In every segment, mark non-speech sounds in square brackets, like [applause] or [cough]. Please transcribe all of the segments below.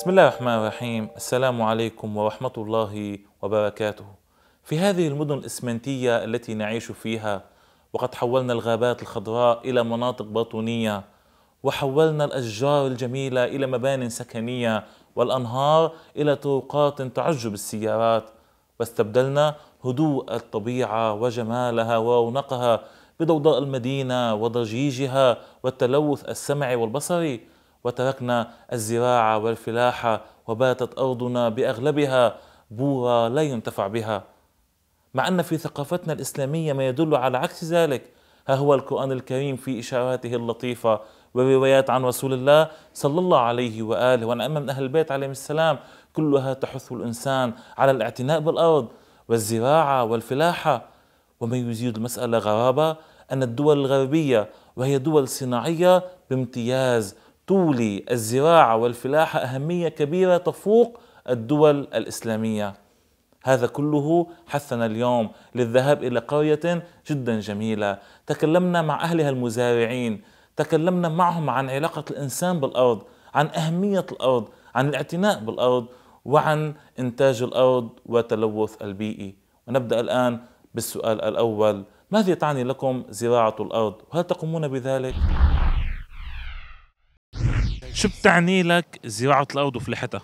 بسم الله الرحمن الرحيم السلام عليكم ورحمة الله وبركاته في هذه المدن الإسمنتية التي نعيش فيها وقد حولنا الغابات الخضراء إلى مناطق بطونية وحولنا الأشجار الجميلة إلى مبان سكنية والأنهار إلى طرقات تعجب السيارات واستبدلنا هدوء الطبيعة وجمالها ورونقها بضوضاء المدينة وضجيجها والتلوث السمعي والبصري وتركنا الزراعة والفلاحة وباتت أرضنا بأغلبها بورا لا ينتفع بها مع أن في ثقافتنا الإسلامية ما يدل على عكس ذلك ها هو القرآن الكريم في إشاراته اللطيفة وروايات عن رسول الله صلى الله عليه وآله وعن أمة من أهل البيت عليهم السلام كلها تحث الإنسان على الاعتناء بالأرض والزراعة والفلاحة وما يزيد المسألة غرابة أن الدول الغربية وهي دول صناعية بامتياز تولي الزراعه والفلاحه اهميه كبيره تفوق الدول الاسلاميه هذا كله حثنا اليوم للذهاب الى قريه جدا جميله تكلمنا مع اهلها المزارعين تكلمنا معهم عن علاقه الانسان بالارض عن اهميه الارض عن الاعتناء بالارض وعن انتاج الارض وتلوث البيئي ونبدا الان بالسؤال الاول ماذا تعني لكم زراعه الارض وهل تقومون بذلك شو بتعني لك زراعة الأرض وفلحتها؟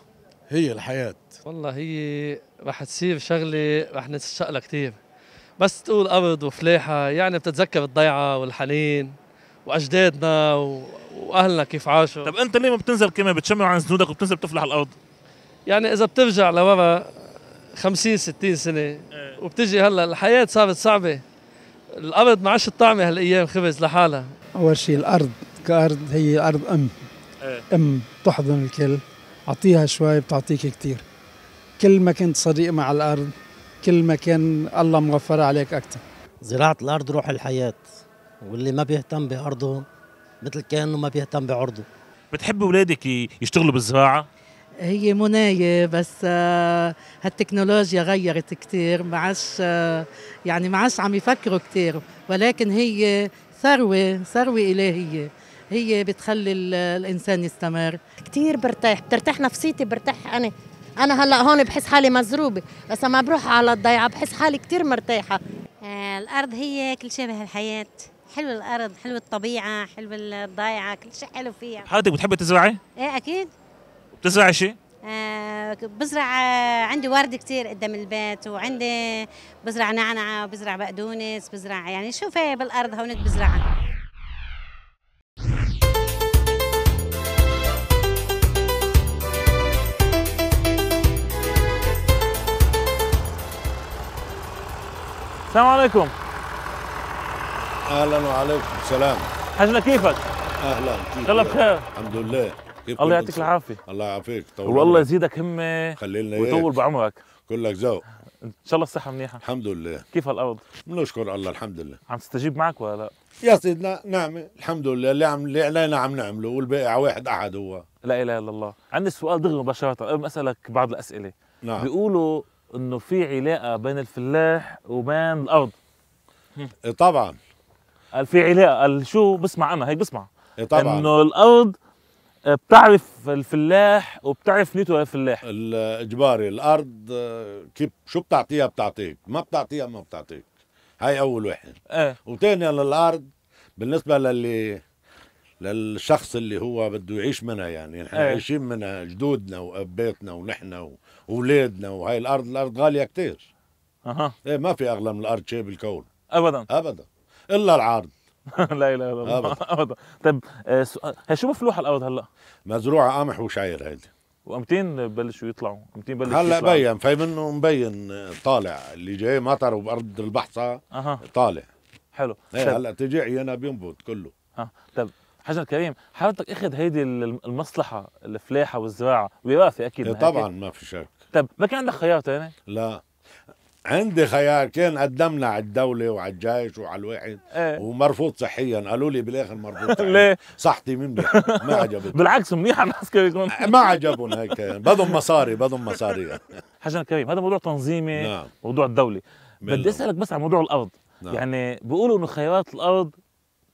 هي الحياة والله هي رح تصير شغلة رح نتشق لها كثير بس تقول أرض وفلاحة يعني بتتذكر الضيعة والحنين وأجدادنا و... وأهلنا كيف عاشوا طب أنت ليه ما بتنزل كمان بتشمع عن زنودك وبتنزل بتفلح الأرض؟ يعني إذا بترجع لورا 50 60 سنة إيه. وبتجي هلا الحياة صارت صعبة الأرض ما عادش الطعمة هالأيام خبز لحالها أول شيء الأرض كأرض هي أرض أم إيه. ام تحضن الكل اعطيها شوي بتعطيك كثير كل ما كنت صديق مع الارض كل ما كان الله موفرة عليك اكثر زراعه الارض روح الحياه واللي ما بيهتم بارضه مثل كانه ما بيهتم بعرضه بتحب اولادك يشتغلوا بالزراعه هي مناية بس آه، هالتكنولوجيا غيرت كثير ما عادش آه، يعني ما عادش عم يفكروا كثير ولكن هي ثروة ثروة إلهية هي بتخلي الانسان يستمر كثير برتاح بترتاح نفسيتي برتاح انا انا هلا هون بحس حالي مزروبه بس لما بروح على الضيعه بحس حالي كثير مرتاحه آه الارض هي كل شيء بهالحياه حلو الارض حلو الطبيعه حلو الضيعه كل شيء حلو فيها حضرتك بتحبي تزرعي ايه اكيد بتزرعي شيء آه بزرع آه عندي ورد كثير قدام البيت وعندي بزرع نعنعه وبزرع بقدونس بزرع يعني شوفي بالارض هونك بزرعها السلام عليكم اهلا وعليكم السلام حجنا كيفك؟ اهلا كيف الله بخير الحمد لله كيف الله يعطيك العافيه الله يعافيك طول والله يزيدك همه خلينا ويطول بعمرك كلك ذوق ان شاء الله الصحه منيحه الحمد لله كيف هالارض بنشكر الله الحمد لله عم تستجيب معك ولا لا يا سيدنا نعمه الحمد لله اللي عم اللي علينا عم نعمله والباقي على واحد احد هو لا اله الا الله عندي سؤال دغري مباشره قبل ما اسالك بعض الاسئله نعم بيقولوا انه في علاقه بين الفلاح وبين الارض إيه، طبعا قال في علاقه قال شو بسمع انا هيك بسمع إيه، طبعا انه الارض آه، بتعرف الفلاح وبتعرف نيته الفلاح الاجباري الارض آه، كيف شو بتعطيها بتعطيك ما بتعطيها ما بتعطيك هاي اول واحد اه وثانيا يعني الارض بالنسبه للي للشخص اللي هو بده يعيش منها يعني نحن إيه. عايشين منها جدودنا وابيتنا ونحن و... اولادنا وهي الارض الارض غاليه كثير اها ايه ما في اغلى من الارض شيء بالكون ابدا ابدا الا العرض [laughs] لا اله الا الله ابدا [laughs] طيب آه، هي شو مفلوحه الارض هلا؟ مزروعه قمح وشعير هيدي وامتين بلشوا يطلعوا؟ امتين بلشوا هلا بين في منه مبين طالع اللي جاي مطر وبارض البحصه أه. طالع حلو ايه طيب. هلا تجي عيانا بينبت كله اه طيب حجر كريم حضرتك اخذ هيدي المصلحه الفلاحه والزراعه وراثه اكيد إيه، طبعا ما في شك طب ما كان عندك خيار ثاني؟ لا عندي خيار كان قدمنا على الدولة وعلى الجيش وعلى الواحد ايه؟ ومرفوض صحيا قالوا لي بالاخر مرفوض [laughs] ليه؟ صحتي منيحة ما عجبتهم [laughs] بالعكس منيحة العسكري يكون [laughs] ما عجبهم هيك بدهم مصاري بدهم مصاري حسن كريم هذا موضوع تنظيمي نعم. موضوع الدولة بدي اسالك بس عن موضوع الارض نعم. يعني بيقولوا انه خيارات الارض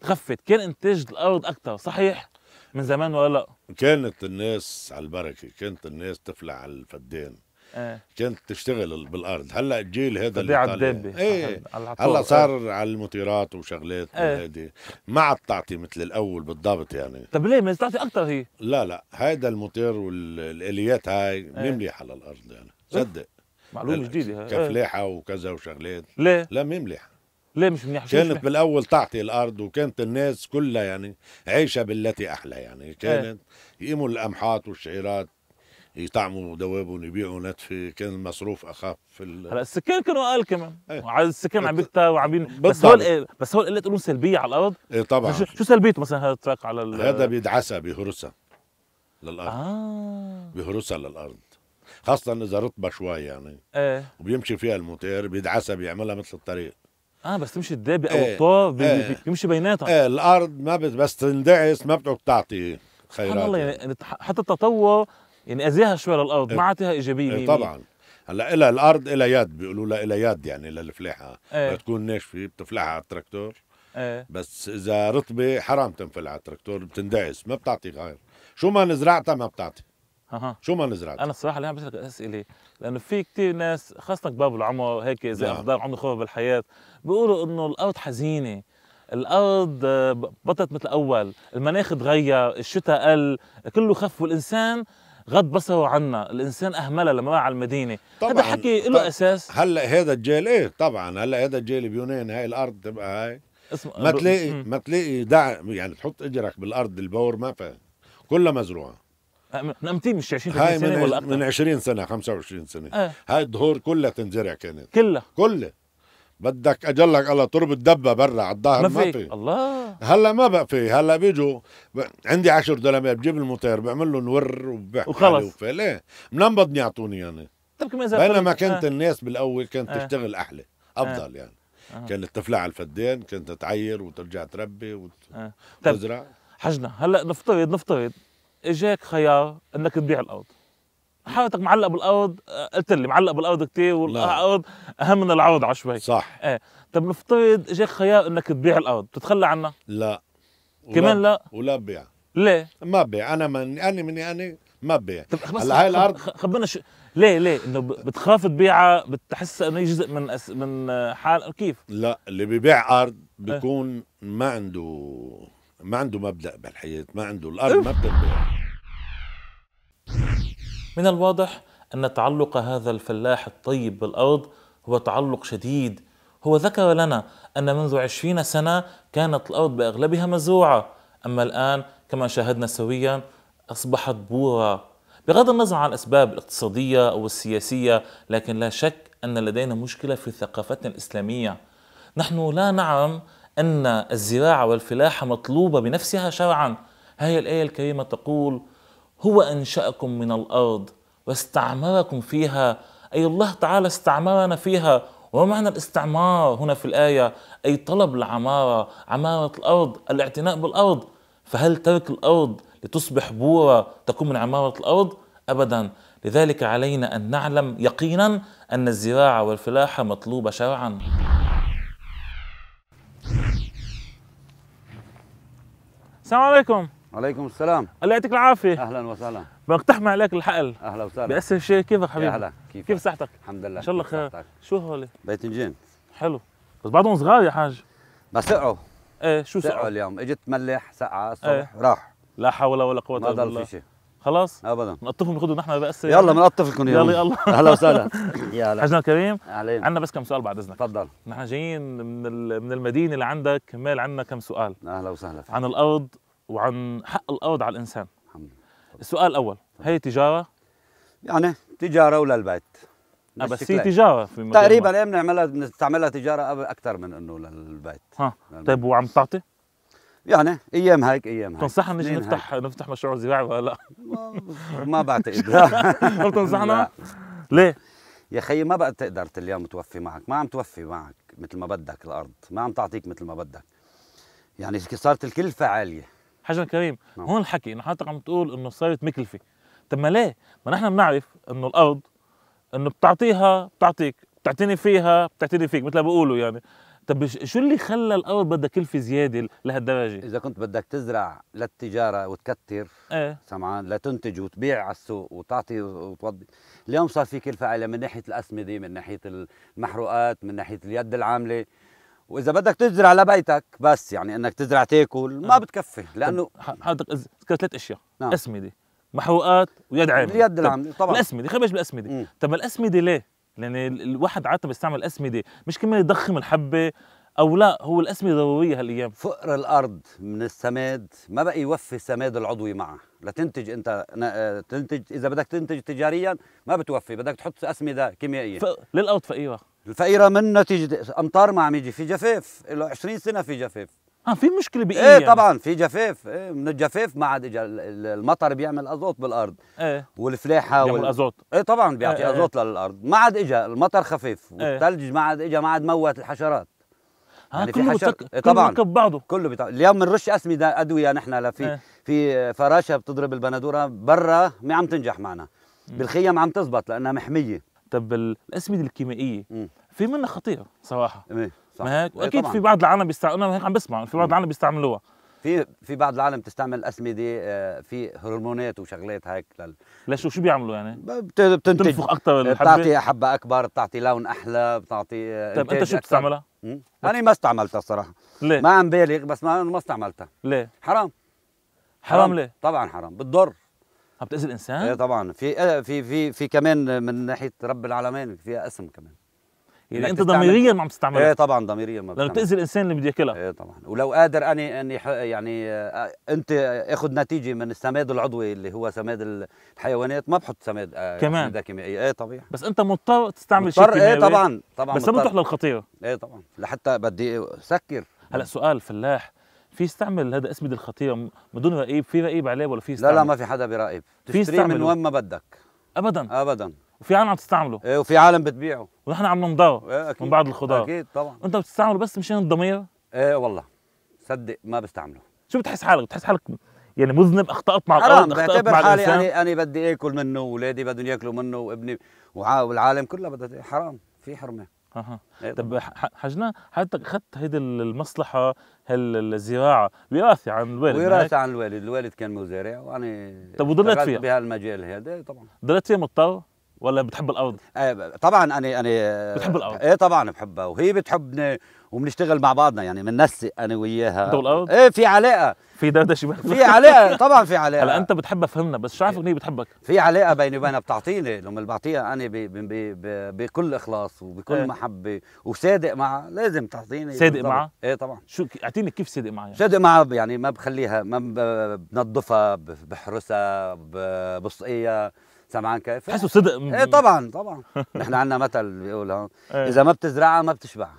خفت كان انتاج الارض اكثر صحيح؟ من زمان ولا لا؟ كانت الناس على البركة كانت الناس تفلع على الفدان إيه. كانت تشتغل بالارض هلا الجيل هذا اللي طالع الدابه ايه هلا إيه. صار على المطيرات وشغلات ايه. ما عاد تعطي مثل الاول بالضبط يعني طب ليه ما تعطي اكثر هي لا لا هيدا المطير والاليات هاي ايه. على للارض يعني إيه. صدق معلومه جديده كفلاحه وكذا وشغلات ليه لا مليحة ليه مش منيح كانت مش بالاول تعطي الارض وكانت الناس كلها يعني عايشه بالتي احلى يعني كانت ايه. يقيموا القمحات والشعيرات يطعموا دوابهم يبيعوا نتفه كان المصروف اخف في ال... هلا السكان كانوا اقل كمان ايه. على السكان عم بيكتروا وعم إيه، بس هول بس هول قلت لهم سلبيه على الارض ايه طبعا شو, شو سلبيته مثلا هذا التراك على ال... هذا بيدعسها بيهرسها للارض آه. بيهرسها للارض خاصة إذا رطبة شوي يعني ايه وبيمشي فيها الموتير بيدعسها بيعملها مثل الطريق اه بس تمشي الدابة او ايه. بي... ايه. بيمشي بيناتها ايه الارض ما بت... بس تندعس ما بتعود تعطي خيرات سبحان الله يعني, يعني. حتى التطور يعني اذيها شوي للارض إيه. ما عطيها ايجابيه إيه طبعا هلا الى الارض الى يد بيقولوا لها الى يد يعني للفلاحه ايه. بتكون ناشفه بتفلحها على التراكتور ايه. بس اذا رطبه حرام تنفل على التراكتور بتندعس ما بتعطي غير شو ما نزرعتها ما بتعطي أه. شو ما نزرعت انا الصراحه اللي عم بسالك اسئله لانه في كثير ناس خاصه كباب العمر هيك اذا نعم. افضل عمر خوف بالحياه بيقولوا انه الارض حزينه الارض آه، بطلت مثل اول المناخ تغير الشتاء قل كله خف والانسان غض بصره عنا الانسان اهملها لما على المدينه طبعا هذا حكي له اساس هلا هذا الجيل ايه طبعا هلا هذا الجيل بيونان هاي الارض تبقى هاي ما تلاقي ما تلاقي دعم يعني تحط اجرك بالارض البور ما في كلها مزروعه من امتى مش 20 هاي سنه من ولا اكثر؟ من 20 سنه 25 سنه آه. هاي الدهور كلها تنزرع كانت كلها كلها بدك اجلك الله تربط دبه برا على الظهر ما, ما في الله هلا ما بقى في هلا بيجوا ب... عندي 10 دولار بجيب المطير بعمل لهم ور وبحكي وخلص ليه؟ منين بدني يعطوني يعني طيب بينما كانت آه. الناس بالاول كانت آه. تشتغل احلى آه. افضل آه. يعني آه. كانت تفلع على الفدان كانت تعير وترجع تربي وتزرع آه. طيب وتزرع حجنا هلا نفترض نفترض اجاك خيار انك تبيع الارض حياتك معلق بالارض آه، قلت لي معلق بالارض كثير والارض اهم من العرض عشوائي صح ايه طب نفترض اجاك خيار انك تبيع الارض تتخلى عنها لا كمان لا ولا ببيع ليه؟ ما ببيع انا من انا من انا يعني ما ببيع هلا هاي الارض خبرنا شو ليه ليه انه بتخاف تبيعها بتحس انه جزء من أس... من آه، حال كيف؟ لا اللي ببيع ارض إيه. بيكون ما عنده ما عنده مبدا بالحياه ما عنده الارض ما بتنبيع من الواضح أن تعلق هذا الفلاح الطيب بالأرض هو تعلق شديد هو ذكر لنا أن منذ عشرين سنة كانت الأرض بأغلبها مزروعة أما الآن كما شاهدنا سويا أصبحت بورة بغض النظر عن الأسباب الاقتصادية أو السياسية لكن لا شك أن لدينا مشكلة في ثقافتنا الإسلامية نحن لا نعلم أن الزراعة والفلاحة مطلوبة بنفسها شرعا هي الآية الكريمة تقول هو أنشأكم من الأرض واستعمركم فيها أي الله تعالى استعمرنا فيها وما معنى الاستعمار هنا في الآية أي طلب العمارة عمارة الأرض الاعتناء بالأرض فهل ترك الأرض لتصبح بورة تكون من عمارة الأرض؟ أبدا لذلك علينا أن نعلم يقينا أن الزراعة والفلاحة مطلوبة شرعا السلام عليكم عليكم السلام الله يعطيك العافيه اهلا وسهلا بقتحم عليك الحقل اهلا وسهلا باسهل شيء كيفك حبيبي اهلا كيف كيف صحتك الحمد لله ان شاء الله خير شو هول باذنجان حلو بس بعضهم صغار يا حاج بس سقعوا ايه شو سقعوا اليوم اجت ملح سقعه الصبح ايه. راح لا حول ولا قوه الا بالله ما ضل في شيء خلاص ابدا نقطفهم ناخذهم نحن بس يلا بنقطف يعني. لكم يلا يلا اهلا وسهلا [laughs] يا هلا حجنا الكريم عندنا بس كم سؤال بعد اذنك تفضل نحن جايين من من المدينه اللي عندك عندنا كم سؤال اهلا وسهلا عن الارض وعن حق الارض على الانسان الحمد لله السؤال الاول هي تجاره يعني تجاره وللبيت البيت آه، بس هي تجاره في تقريبا ايه بنعملها بنستعملها تجاره اكثر من انه للبيت ها طيب وعم تعطي؟ يعني ايام هيك ايام هيك تنصحنا نجي نفتح هيك. نفتح مشروع زراعي ولا لا؟ [laughs] ما بعتقد [laughs] ما بتنصحنا؟ ليه؟ يا خيي ما بقى تقدر اليوم توفي معك ما عم توفي معك مثل ما بدك الارض ما عم تعطيك مثل ما بدك يعني صارت الكلفه عاليه حجر كريم نعم. هون الحكي انه حضرتك عم تقول انه صارت مكلفه طب ما ليه؟ ما نحن بنعرف انه الارض انه بتعطيها بتعطيك بتعتني فيها بتعتني فيك مثل ما بيقولوا يعني طب شو اللي خلى الارض بدها كلفه زياده لهالدرجه؟ اذا كنت بدك تزرع للتجاره وتكتر ايه سمعان لتنتج وتبيع على السوق وتعطي وتوضي، اليوم صار في كلفه عاليه من ناحيه الاسمده، من ناحيه المحروقات، من ناحيه اليد العامله، واذا بدك تزرع لبيتك بس يعني انك تزرع تاكل ما آه. بتكفي لانه حضرتك ذكرت ثلاث اشياء نعم. اسمده محروقات ويد عامله اليد العامله طبعا الاسمده خلينا نبلش بالاسمده طب الاسمده ليه؟ لان الواحد عاده بيستعمل اسمده مش كمان يضخم الحبه او لا هو الاسمده ضروريه هالايام فقر الارض من السماد ما بقى يوفي السماد العضوي معه لا تنتج انت آه، تنتج اذا بدك تنتج تجاريا ما بتوفي بدك تحط اسمده كيميائيه ف... للارض فقيره الفقيره من نتيجه امطار ما عم يجي في جفاف له 20 سنه في جفاف اه في مشكله بيئيه ايه يعني. طبعا في جفاف إيه من الجفاف ما عاد اجى المطر بيعمل ازوت بالارض ايه والفلاحه بيعمل وال... ازوت ايه طبعا بيعطي ايه, إيه،, إيه. ازوت ايه. للارض ما عاد اجى المطر خفيف إيه. والثلج ما عاد اجى ما عاد موت الحشرات آه، يعني آه كله بتك... إيه، طبعا كله بعضه كله بتاع... اليوم بنرش اسمده ادويه نحن لا في آه. في فراشه بتضرب البندوره برا ما عم تنجح معنا بالخيم عم تزبط لانها محميه طب الاسمده الكيميائيه في منها خطيره صراحه إيه، صح. ما هيك إيه، اكيد طبعاً. في بعض العالم بيستعملوها انا هيك عم بسمع في بعض العالم بيستعملوها في في بعض العالم بتستعمل اسمده آه، في هرمونات وشغلات هيك لل... ليش شو بيعملوا يعني؟ بتنتج بتنفخ اكثر بتعطي حبه اكبر بتعطي لون احلى بتعطي آه، طيب انت شو بتستعملها؟ انا ما استعملتها الصراحه ليه؟ ما عم بالغ بس ما ما استعملتها ليه؟ حرام حرام حرام ليه؟ طبعا حرام بتضر عم بتاذي الانسان؟ ايه طبعا في إيه، في في في كمان من ناحيه رب العالمين فيها اسم كمان يعني انت ضميريا ما عم تستعملها ايه طبعا ضميريا ما لانه بتاذي الانسان اللي بده ياكلها ايه طبعا ولو قادر اني اني يعني آه، انت اخذ نتيجه من السماد العضوي اللي هو سماد الحيوانات ما بحط سماد آه، كمان كمان كيميائيه ايه طبيعي بس انت مضطر تستعمل مضطر شيء إيه، كيميائي ايه طبعا طبعا بس ما بتروح للخطيره ايه طبعا لحتى بدي سكر هلا سؤال فلاح في يستعمل هذا اسمده الخطيره بدون رقيب في رقيب عليه ولا في لا لا ما في حدا براقب تشتريه من وين ما بدك ابدا ابدا وفي عالم عم تستعمله ايه وفي عالم بتبيعه ونحن عم نمضغ ايه اكيد من بعض الخضار اكيد طبعا انت بتستعمله بس مشان الضمير ايه والله صدق ما بستعمله شو بتحس حالك بتحس حالك يعني مذنب اخطات مع الارض اخطات مع حالي الانسان انا انا بدي اكل منه واولادي بدهم ياكلوا منه وابني والعالم كلها بدها حرام في حرمه اها إيه طب حجنا حضرتك اخذت هيدي المصلحه هالزراعه وراثه عن الوالد وراثه عن الوالد، الوالد كان مزارع وانا طب وضليت فيها بهالمجال هذا طبعا ضليت فيها مضطر؟ ولا بتحب الارض؟ آه، طبعا انا انا بتحب الارض ايه طبعا بحبها وهي بتحبني وبنشتغل مع بعضنا يعني بننسق انا وياها انت والارض؟ ايه في علاقه في دردشه في علاقه طبعا في علاقه هلا انت بتحبها فهمنا بس شو عارف ان هي بتحبك؟ في علاقه بيني وبينها بتعطيني لما بعطيها انا بي بي بي بكل اخلاص وبكل ايه. محبه وصادق معها لازم تعطيني صادق معها؟ ايه طبعا شو اعطيني كيف صادق معها؟ يعني. صادق معها يعني ما بخليها ما بنظفها بحرسها بسقيها سمعان كيف؟ تحسه صدق ايه طبعا طبعا [laughs] نحن عندنا مثل بيقول هون إيه. اذا ما بتزرعها ما بتشبعها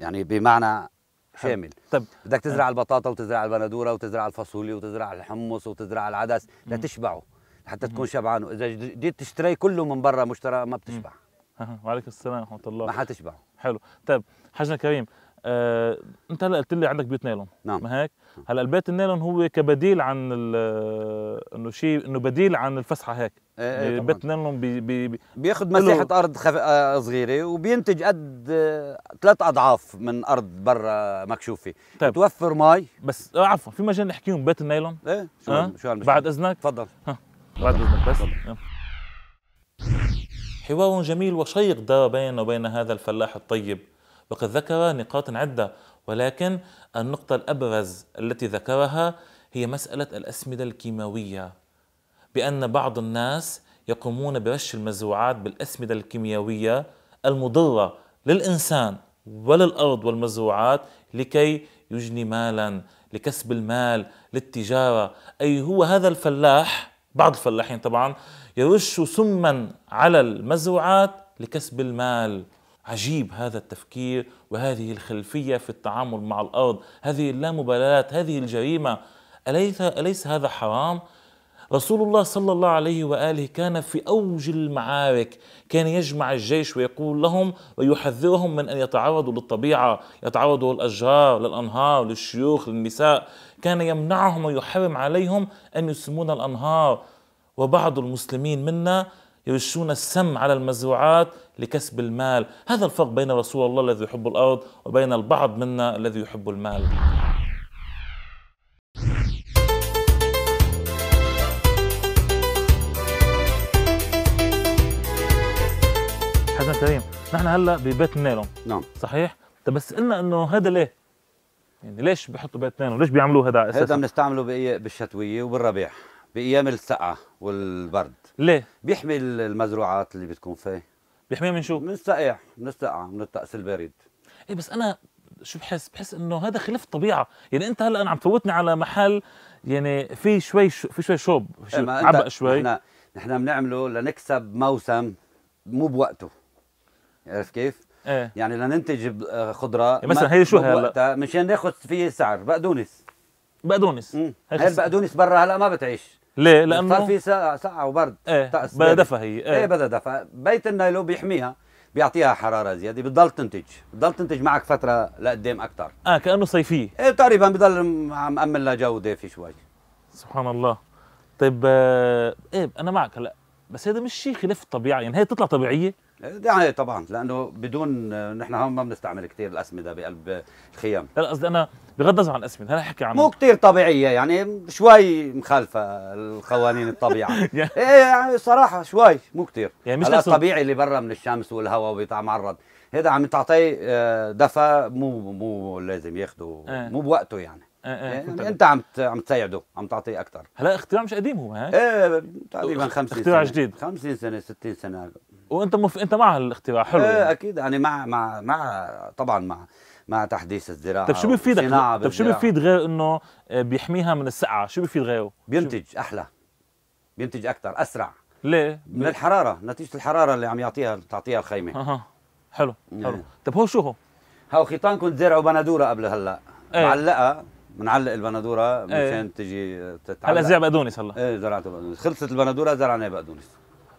يعني بمعنى شامل طيب بدك تزرع إيه. البطاطا وتزرع البندوره وتزرع الفاصوليا وتزرع الحمص وتزرع العدس لتشبعه لحتى تكون شبعان واذا جيت تشتري كله من برا مشترى ما بتشبع وعليكم السلام ورحمه الله ما حتشبع حلو طيب حاجنا كريم آه، انت هلا قلت لي عندك بيوت نايلون نعم ما هيك نعم. هلا البيت النايلون هو كبديل عن انه شيء انه بديل عن الفسحه هيك ايه ايه يعني بيت نايلون بي بي بياخذ مساحه ارض خف... آه، صغيره وبينتج قد آه، ثلاث اضعاف من ارض برا مكشوفه طيب. بتوفر مي بس آه عفوا في مجال نحكيهم بيت النايلون ايه شو أه؟ شو بعد اذنك تفضل بعد اذنك بس حوار جميل وشيق دار بيننا وبين هذا الفلاح الطيب وقد ذكر نقاط عدة ولكن النقطة الأبرز التي ذكرها هي مسألة الأسمدة الكيماوية بأن بعض الناس يقومون برش المزروعات بالأسمدة الكيميائية المضرة للإنسان وللأرض والمزروعات لكي يجني مالا لكسب المال للتجارة أي هو هذا الفلاح بعض الفلاحين طبعا يرش سما على المزروعات لكسب المال عجيب هذا التفكير وهذه الخلفية في التعامل مع الأرض هذه اللامبالاة هذه الجريمة أليس, أليس هذا حرام؟ رسول الله صلى الله عليه وآله كان في أوج المعارك كان يجمع الجيش ويقول لهم ويحذرهم من أن يتعرضوا للطبيعة يتعرضوا للأشجار للأنهار للشيوخ للنساء كان يمنعهم ويحرم عليهم أن يسمون الأنهار وبعض المسلمين منا يوشون السم على المزروعات لكسب المال هذا الفرق بين رسول الله الذي يحب الأرض وبين البعض منا الذي يحب المال حسن كريم نحن هلا ببيت النيلون نعم صحيح؟ طب بس قلنا انه هذا ليه؟ يعني ليش بحطوا بيت نيلون؟ ليش بيعملوا هذا على اساس؟ هذا بنستعمله بالشتويه وبالربيع بايام السقعه والبرد ليه؟ بيحمي المزروعات اللي بتكون فيه بيحميها من شو؟ من السقع من السقعه من الطقس البارد ايه بس انا شو بحس؟ بحس انه هذا خلاف الطبيعه، يعني انت هلا انا عم تفوتني على محل يعني في شوي شو في شوي شوب إيه، شو عبق شوي نحن نحن بنعمله لنكسب موسم مو بوقته عرفت كيف؟ ايه يعني لننتج آه، خضره إيه، مثلا هي شو هلا؟ مشان ناخذ فيه سعر بقدونس بقدونس هي البقدونس برا هلا ما بتعيش ليه؟ لانه صار في سقعه وبرد ايه بدها دفى هي ايه, ايه بدها دفى بيت النايلو بيحميها بيعطيها حراره زياده بتضل تنتج بتضل تنتج معك فتره لقدام اكثر اه كانه صيفيه ايه تقريبا بضل عم امن لها جو دافي شوي سبحان الله طيب آه، ايه انا معك هلا بس هذا مش شيء خلاف الطبيعه يعني هي تطلع طبيعيه يعني طبعا لانه بدون آه، نحن هون ما بنستعمل كثير الاسمده بقلب الخيام لا قصدي انا بغض النظر عن الاسمنت هلا حكي عن مو كثير طبيعيه يعني شوي مخالفه القوانين الطبيعه [laughs] إيه، يعني صراحه شوي مو كثير يعني مش نفس الطبيعي اللي برا من الشمس والهواء وبيتعرض هذا عم تعطيه آه، دفى مو مو لازم ياخده آه. مو بوقته يعني آه آه انت عم عم تساعده عم تعطيه اكثر هلا اختراع مش قديم هو هاي ايه تقريبا 50 اختراع سنة. جديد 50 سنه 60 سنه وانت مف... انت مع الاختراع حلو ايه اكيد انا يعني مع مع مع طبعا مع مع تحديث الزراعه طيب شو بيفيدك طيب شو بيفيد غير انه آه، بيحميها من السقعه شو بيفيد غيره بينتج شو... احلى بينتج اكثر اسرع ليه من الحراره نتيجه الحراره اللي عم يعطيها تعطيها الخيمه اها حلو حلو نعم. طيب هو شو هو هو خيطان كنت زرعوا بندوره قبل هلا ايه. معلقه بنعلق البندوره إيه. مشان ايه. تجي تتعلق هلا زرع بقدونس هلا ايه زرعت بقدونس خلصت البندوره زرعنا بقدونس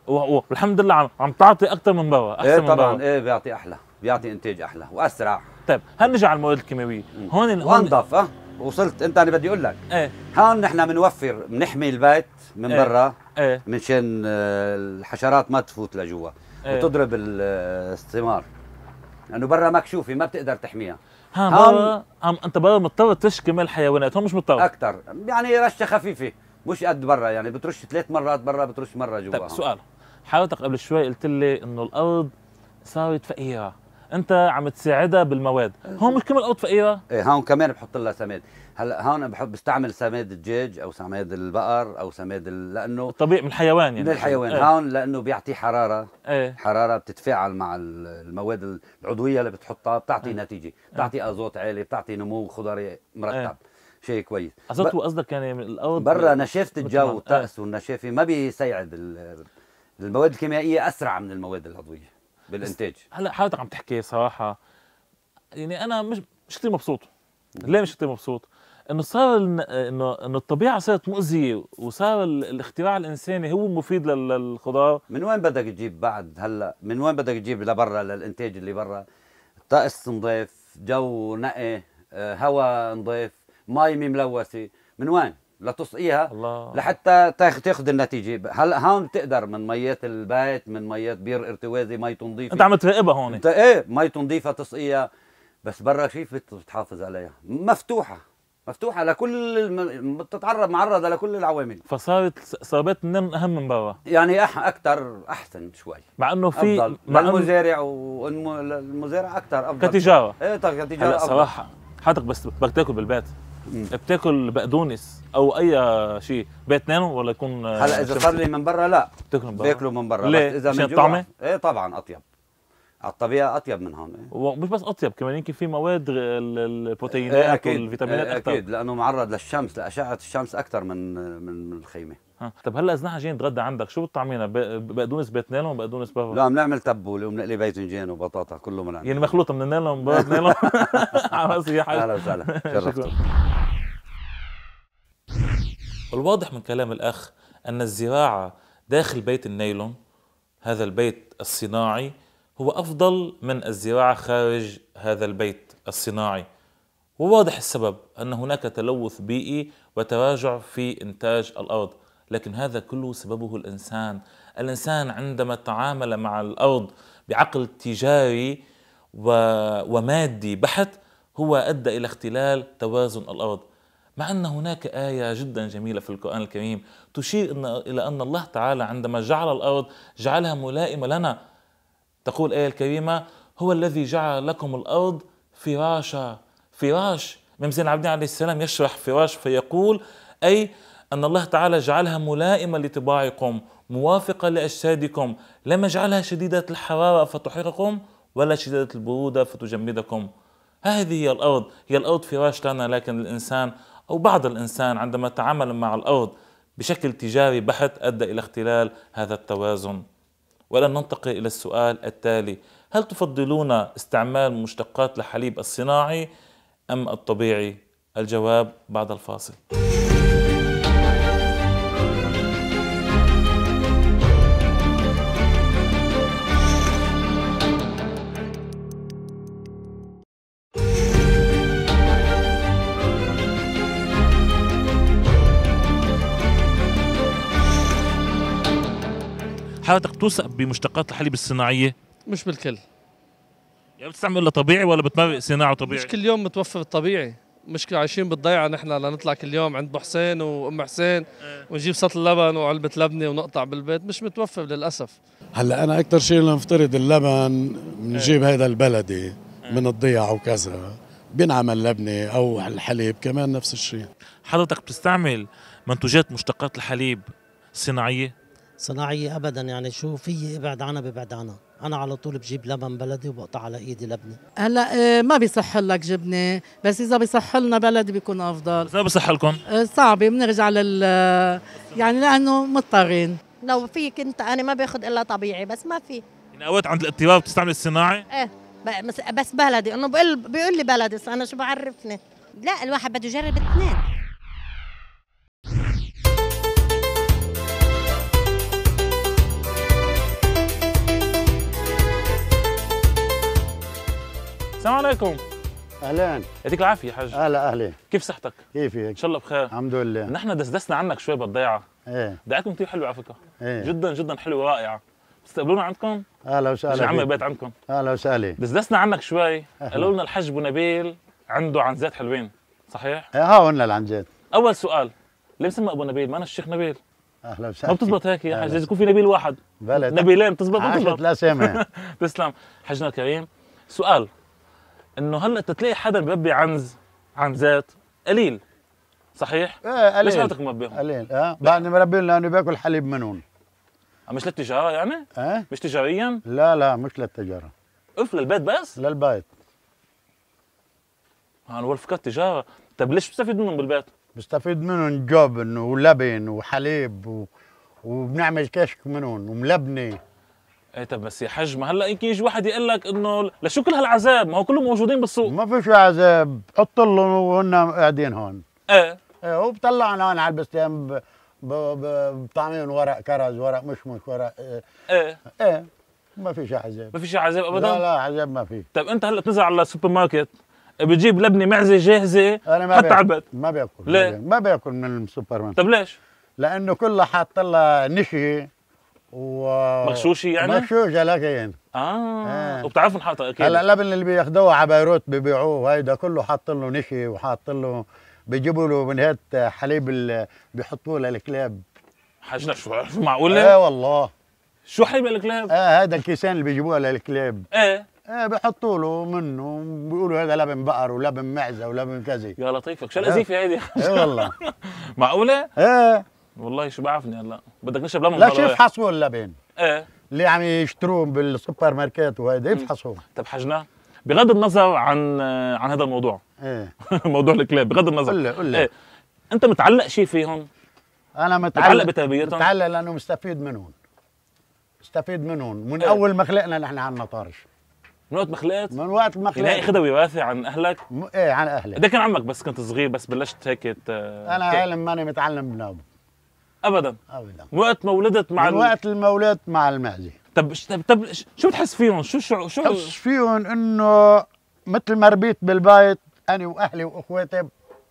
والحمد لله عم عم تعطي اكثر من برا احسن ايه طبعا من ايه بيعطي احلى بيعطي انتاج احلى واسرع طيب هل نجي على المواد الكيماويه هون وانضف اه وصلت انت انا بدي اقول لك ايه هون نحن بنوفر بنحمي البيت من ايه برا ايه منشان آه، الحشرات ما تفوت لجوا ايه وتضرب آه، الثمار لانه برا مكشوفه ما بتقدر تحميها ها هم هم انت برا مضطر ترش كمال الحيوانات هون مش مضطر اكثر يعني رشه خفيفه مش قد برا يعني بترش ثلاث مرات برا بترش مره جوا طيب سؤال حضرتك قبل شوي قلت لي انه الارض صارت فقيره انت عم تساعدها بالمواد هون مش كمان قط فقيره ايه هون كمان بحط لها سماد هلا هون بحط بستعمل سماد الدجاج او سماد البقر او سماد لانه طبيعي من الحيوان يعني من الحيوان ايه. هون لانه بيعطيه حراره ايه. حراره بتتفاعل مع المواد العضويه اللي بتحطها بتعطي ايه. نتيجه إيه. بتعطي ازوت عالي بتعطي نمو خضري مرتب ايه. شيء كويس ازوت ب... قصدك يعني من الارض برا نشافه الجو والطقس ايه. والنشافه ما بيساعد المواد الكيميائيه اسرع من المواد العضويه بالانتاج هلا حضرتك عم تحكي صراحه يعني انا مش مش كثير مبسوط ليه مش كثير مبسوط؟ انه صار انه انه الطبيعه صارت مؤذيه وصار الاختراع الانساني هو المفيد للخضار من وين بدك تجيب بعد هلا من وين بدك تجيب لبرا للانتاج اللي برا طقس نظيف جو نقي آه، هواء نظيف مي ملوثه من وين لتسقيها الله. لحتى تاخذ النتيجه هلا هون بتقدر من ميات البيت من ميات بير ارتوازي مي تنظيف انت عم تراقبها هون انت ايه مي تنظيفها تسقيها بس برا كيف بتحافظ عليها مفتوحه مفتوحه لكل الم... بتتعرض معرضه لكل العوامل فصارت صابت من اهم من برا يعني أح... اكثر احسن شوي مع انه في مع المزارع والمزارع اكثر افضل كتجاره ايه كتجاره افضل صراحه حتى بس بدك تاكل بالبيت بتاكل بقدونس او اي شيء نانو ولا يكون آه، هلا اذا صار لي من برا لا بتاكلوا من برا بياكلوا من برا ليه؟ اذا من طعمه؟ ايه طبعا اطيب على الطبيعه اطيب من هون إيه. ومش بس اطيب كمان يمكن في مواد البروتينات إيه والفيتامينات إيه، اكيد اكيد لانه معرض للشمس لاشعه الشمس اكثر من من الخيمه ها. طب هلا نحن جايين نتغدى عندك شو بتطعمينا بقدونس بيت نيلون بقدونس بابا لا بنعمل تبوله وبنقلي باذنجان وبطاطا كله بنعمل يعني مخلوط من النيلون بيت نيلون [laughs] على راسي يا حاج اهلا وسهلا والواضح الواضح من كلام الاخ ان الزراعه داخل بيت النيلون هذا البيت الصناعي هو افضل من الزراعه خارج هذا البيت الصناعي وواضح السبب ان هناك تلوث بيئي وتراجع في انتاج الارض لكن هذا كله سببه الانسان الانسان عندما تعامل مع الارض بعقل تجاري ومادي بحت هو ادى الى اختلال توازن الارض مع ان هناك ايه جدا جميله في القران الكريم تشير إن الى ان الله تعالى عندما جعل الارض جعلها ملائمه لنا تقول الايه الكريمه هو الذي جعل لكم الارض فراشا فراش ممزين زين عليه السلام يشرح فراش فيقول اي أن الله تعالى جعلها ملائمة لطباعكم موافقة لأجسادكم لم يجعلها شديدة الحرارة فتحرقكم ولا شديدة البرودة فتجمدكم هذه هي الأرض هي الأرض فراش لنا لكن الإنسان أو بعض الإنسان عندما تعامل مع الأرض بشكل تجاري بحت أدى إلى اختلال هذا التوازن ولن ننتقل إلى السؤال التالي هل تفضلون استعمال مشتقات الحليب الصناعي أم الطبيعي؟ الجواب بعد الفاصل حضرتك توثق بمشتقات الحليب الصناعيه مش بالكل يعني بتستعمل طبيعي ولا بتمرق صناعه طبيعي مش كل يوم متوفر الطبيعي مش عايشين بالضيعه نحن لنطلع كل يوم عند ابو حسين وام حسين إيه. ونجيب سطل لبن وعلبه لبنه ونقطع بالبيت مش متوفر للاسف هلا انا اكثر شيء لنفترض اللبن بنجيب هذا إيه. البلدي إيه. من الضيعه وكذا بينعمل لبنه او الحليب كمان نفس الشيء حضرتك بتستعمل منتوجات مشتقات الحليب الصناعيه صناعية أبدا يعني شو في ابعد عنها ببعد عنها أنا على طول بجيب لبن بلدي وبقطع على إيدي لبنة هلا إيه، ما بيصح لك جبنة بس إذا بيصح لنا بلدي بيكون أفضل إذا بيصح لكم إيه، صعبة بنرجع لل يعني لأنه مضطرين لو في كنت أنا ما باخذ إلا طبيعي بس ما في يعني أوقات عند الاضطراب بتستعمل الصناعي؟ إيه بس بلدي إنه بيقول لي بلدي أنا شو بعرفني لا الواحد بده يجرب اثنين السلام عليكم اهلا يعطيك العافيه يا حاج اهلا اهلا كيف صحتك؟ كيفك؟ ان شاء الله بخير الحمد لله نحن دسدسنا عنك شوي بالضيعه ايه ضيعتكم كثير حلوه على فكره ايه جدا جدا حلوه ورائعه استقبلونا عندكم؟ اهلا وسهلا شو عمي بيت عندكم؟ اهلا وسهلا دسدسنا عنك شوي قالوا لنا الحاج ابو نبيل عنده عنزات حلوين صحيح؟ ايه ها قلنا العنزات اول سؤال ليه مسمى ابو نبيل؟ ما انا الشيخ نبيل اهلا وسهلا ما بتزبط هيك يا حاج لازم يكون في نبيل واحد بلا نبيلين بتزبط بتزبط لا سامع [laughs] تسلم حاجنا الكريم سؤال انه هلا تتلاقي حدا بربي عنز عنزات قليل صحيح؟ ايه قليل ليش بدك مربيهم؟ قليل اه بعدني مربيهم لانه باكل حليب منون آه، مش للتجاره يعني؟ ايه مش تجاريا؟ لا لا مش للتجاره اوف للبيت بس؟ للبيت آه، انا يعني فكرت تجاره طيب ليش بستفيد منهم بالبيت؟ بستفيد منهم جبن ولبن وحليب و... وبنعمل كشك منهم وملبنه ايه طب بس يا حج ما هلا يمكن يجي واحد يقول لك انه لشو كل هالعذاب ما هو كلهم موجودين بالسوق ما في شو عذاب حط لهم وهن قاعدين هون ايه ايه وبطلعهم هون على البستان بطعمين ورق كرز ورق مشمش ورق ايه ايه, إيه. ما في شيء عذاب ما في شيء عذاب ابدا لا لا عذاب ما في طب انت هلا بتنزل على السوبر ماركت بتجيب لبنه معزه جاهزه انا ما حتى على ما باكل ليه؟ ما باكل من السوبر ماركت طب ليش؟ لانه كلها حاط لها نشي و مغشوشه يعني؟ مغشوشه لكن اه, آه. وبتعرفوا نحطها اكيد هلا اللبن اللي بياخذوه على بيروت ببيعوه هيدا كله حاط له نشي وحاط له بيجيبوا له من هاد حليب اللي بيحطوه للكلاب حاجنا شو معقوله؟ ايه والله شو حليب الكلاب؟ اه هذا الكيسان اللي بيجيبوها للكلاب ايه ايه بحطوا له منه بيقولوا هذا لبن بقر ولبن معزه ولبن كذا يا لطيفك شو القذيفه هيدي؟ ايه والله [laughs] معقوله؟ ايه والله شو بعرفني هلا بدك نشرب لمون لا شو يفحصوا اللبن ايه اللي عم يشتروه بالسوبر ماركت وهيدا يفحصوا طب حجناه بغض النظر عن عن هذا الموضوع ايه [laughs] موضوع الكلاب بغض النظر قول لي قول لي ايه انت متعلق شيء فيهم؟ انا متعلق متعلق بتربيتهم متعلق لانه مستفيد منهم مستفيد منهم من ايه. اول ما خلقنا نحن عنا طارش من وقت ما خلقت؟ من وقت ما يعني خلقت يعني اخذها وراثه عن اهلك؟ م... ايه عن اهلي ده كان عمك بس كنت صغير بس بلشت هيك ت... انا عالم ماني متعلم منهم ابدا ابدا وقت ما ولدت مع من وقت ولدت مع المهدي طب طب شو بتحس فيهم شو شو شو بحس فيهم انه مثل ما ربيت بالبيت انا واهلي واخواتي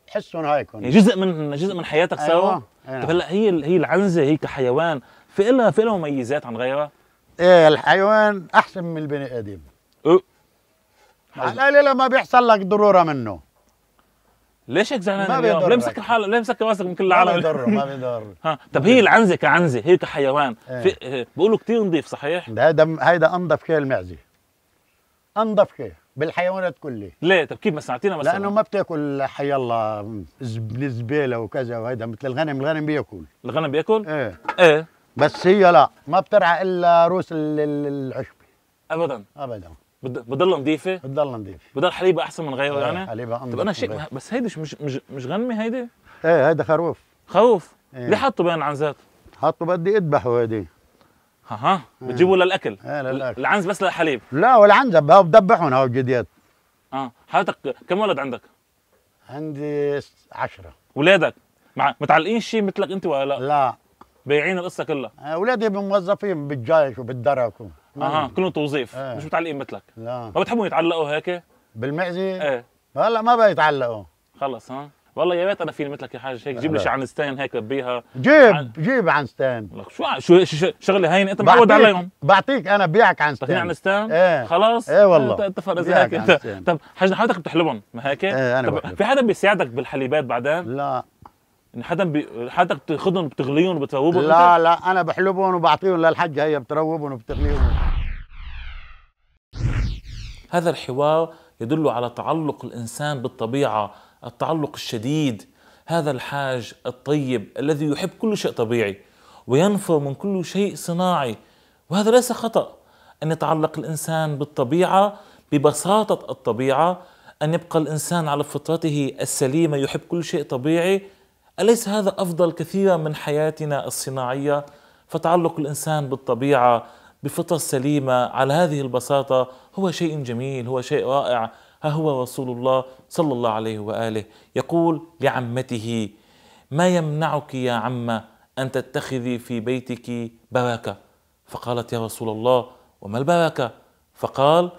بحسهم هيكم يعني جزء من جزء من حياتك أيوة. سوا أيوة. طب هلا هي هي العنزه هي كحيوان في لها في لها مميزات عن غيرها؟ ايه الحيوان احسن من البني ادم على الاقل ما بيحصل لك ضروره منه ليش هيك زعلان ما اليوم؟ ليه مسكر حاله؟ ليه مسكر راسك من كل العالم؟ ما بيضر ما بيضر ها طب هي العنزه كعنزه هي كحيوان ايه. في... إيه، بيقولوا كثير نظيف صحيح؟ هذا هيدا انظف كيه المعزه انظف كيه بالحيوانات كلها ليه طب كيف مثلا اعطينا مثلا لانه ما بتاكل حي الله زباله وكذا وهيدا مثل الغنم الغنم بياكل الغنم بياكل؟ ايه ايه بس هي لا ما بترعى الا روس العشبه ابدا ابدا بتضلها نظيفه بتضلها نظيفه بضل حليبها احسن من غيره إيه، يعني حليبها انضف طب انا شيء بس هيدي مش مش مش غنمه هيدي ايه هيدا خروف خروف إيه. ليه حطوا بين العنزات؟ حطوا بدي أذبحه هيدي ها ها إيه. بتجيبوا للاكل ايه للاكل العنز بس للحليب لا والعنزه هو بدبحهم هو الجديات اه حضرتك كم ولد عندك؟ عندي عشرة ولادك مع متعلقين شيء مثلك انت ولا لا؟ لا بايعين القصه كلها اولادي آه، موظفين بالجيش وبالدرك و... اها نعم. كلهم توظيف ايه. مش متعلقين مثلك لا ما بتحبهم يتعلقوا هيك بالمعزه ايه هلا ما بقى يتعلقوا خلص ها والله يا ريت انا فيني مثلك يا حاج هيك جيب لي شي عنستان هيك بيها جيب عن... جيب عنستان لك شو شو شغله هينه انت معود عليهم بعطيك انا بيعك عنستان بعطيك عنستان؟ ايه خلص ايه والله انت اذا هيك انت طب حاج حضرتك بتحلبهم ما هيك؟ ايه انا طب في حدا بيساعدك بالحليبات بعدين؟ لا ان حدا بي... حدا بتاخذهم بتغليهم وبتروبهم لا انت؟ لا انا بحلبهم وبعطيهم للحجه هي بتروبهم وبتغليهم هذا الحوار يدل على تعلق الانسان بالطبيعه التعلق الشديد هذا الحاج الطيب الذي يحب كل شيء طبيعي وينفر من كل شيء صناعي وهذا ليس خطا ان يتعلق الانسان بالطبيعه ببساطه الطبيعه ان يبقى الانسان على فطرته السليمه يحب كل شيء طبيعي أليس هذا أفضل كثيرا من حياتنا الصناعية فتعلق الإنسان بالطبيعة بفطر سليمة على هذه البساطة هو شيء جميل هو شيء رائع ها هو رسول الله صلى الله عليه وآله يقول لعمته ما يمنعك يا عمة أن تتخذي في بيتك بركة فقالت يا رسول الله وما البركة فقال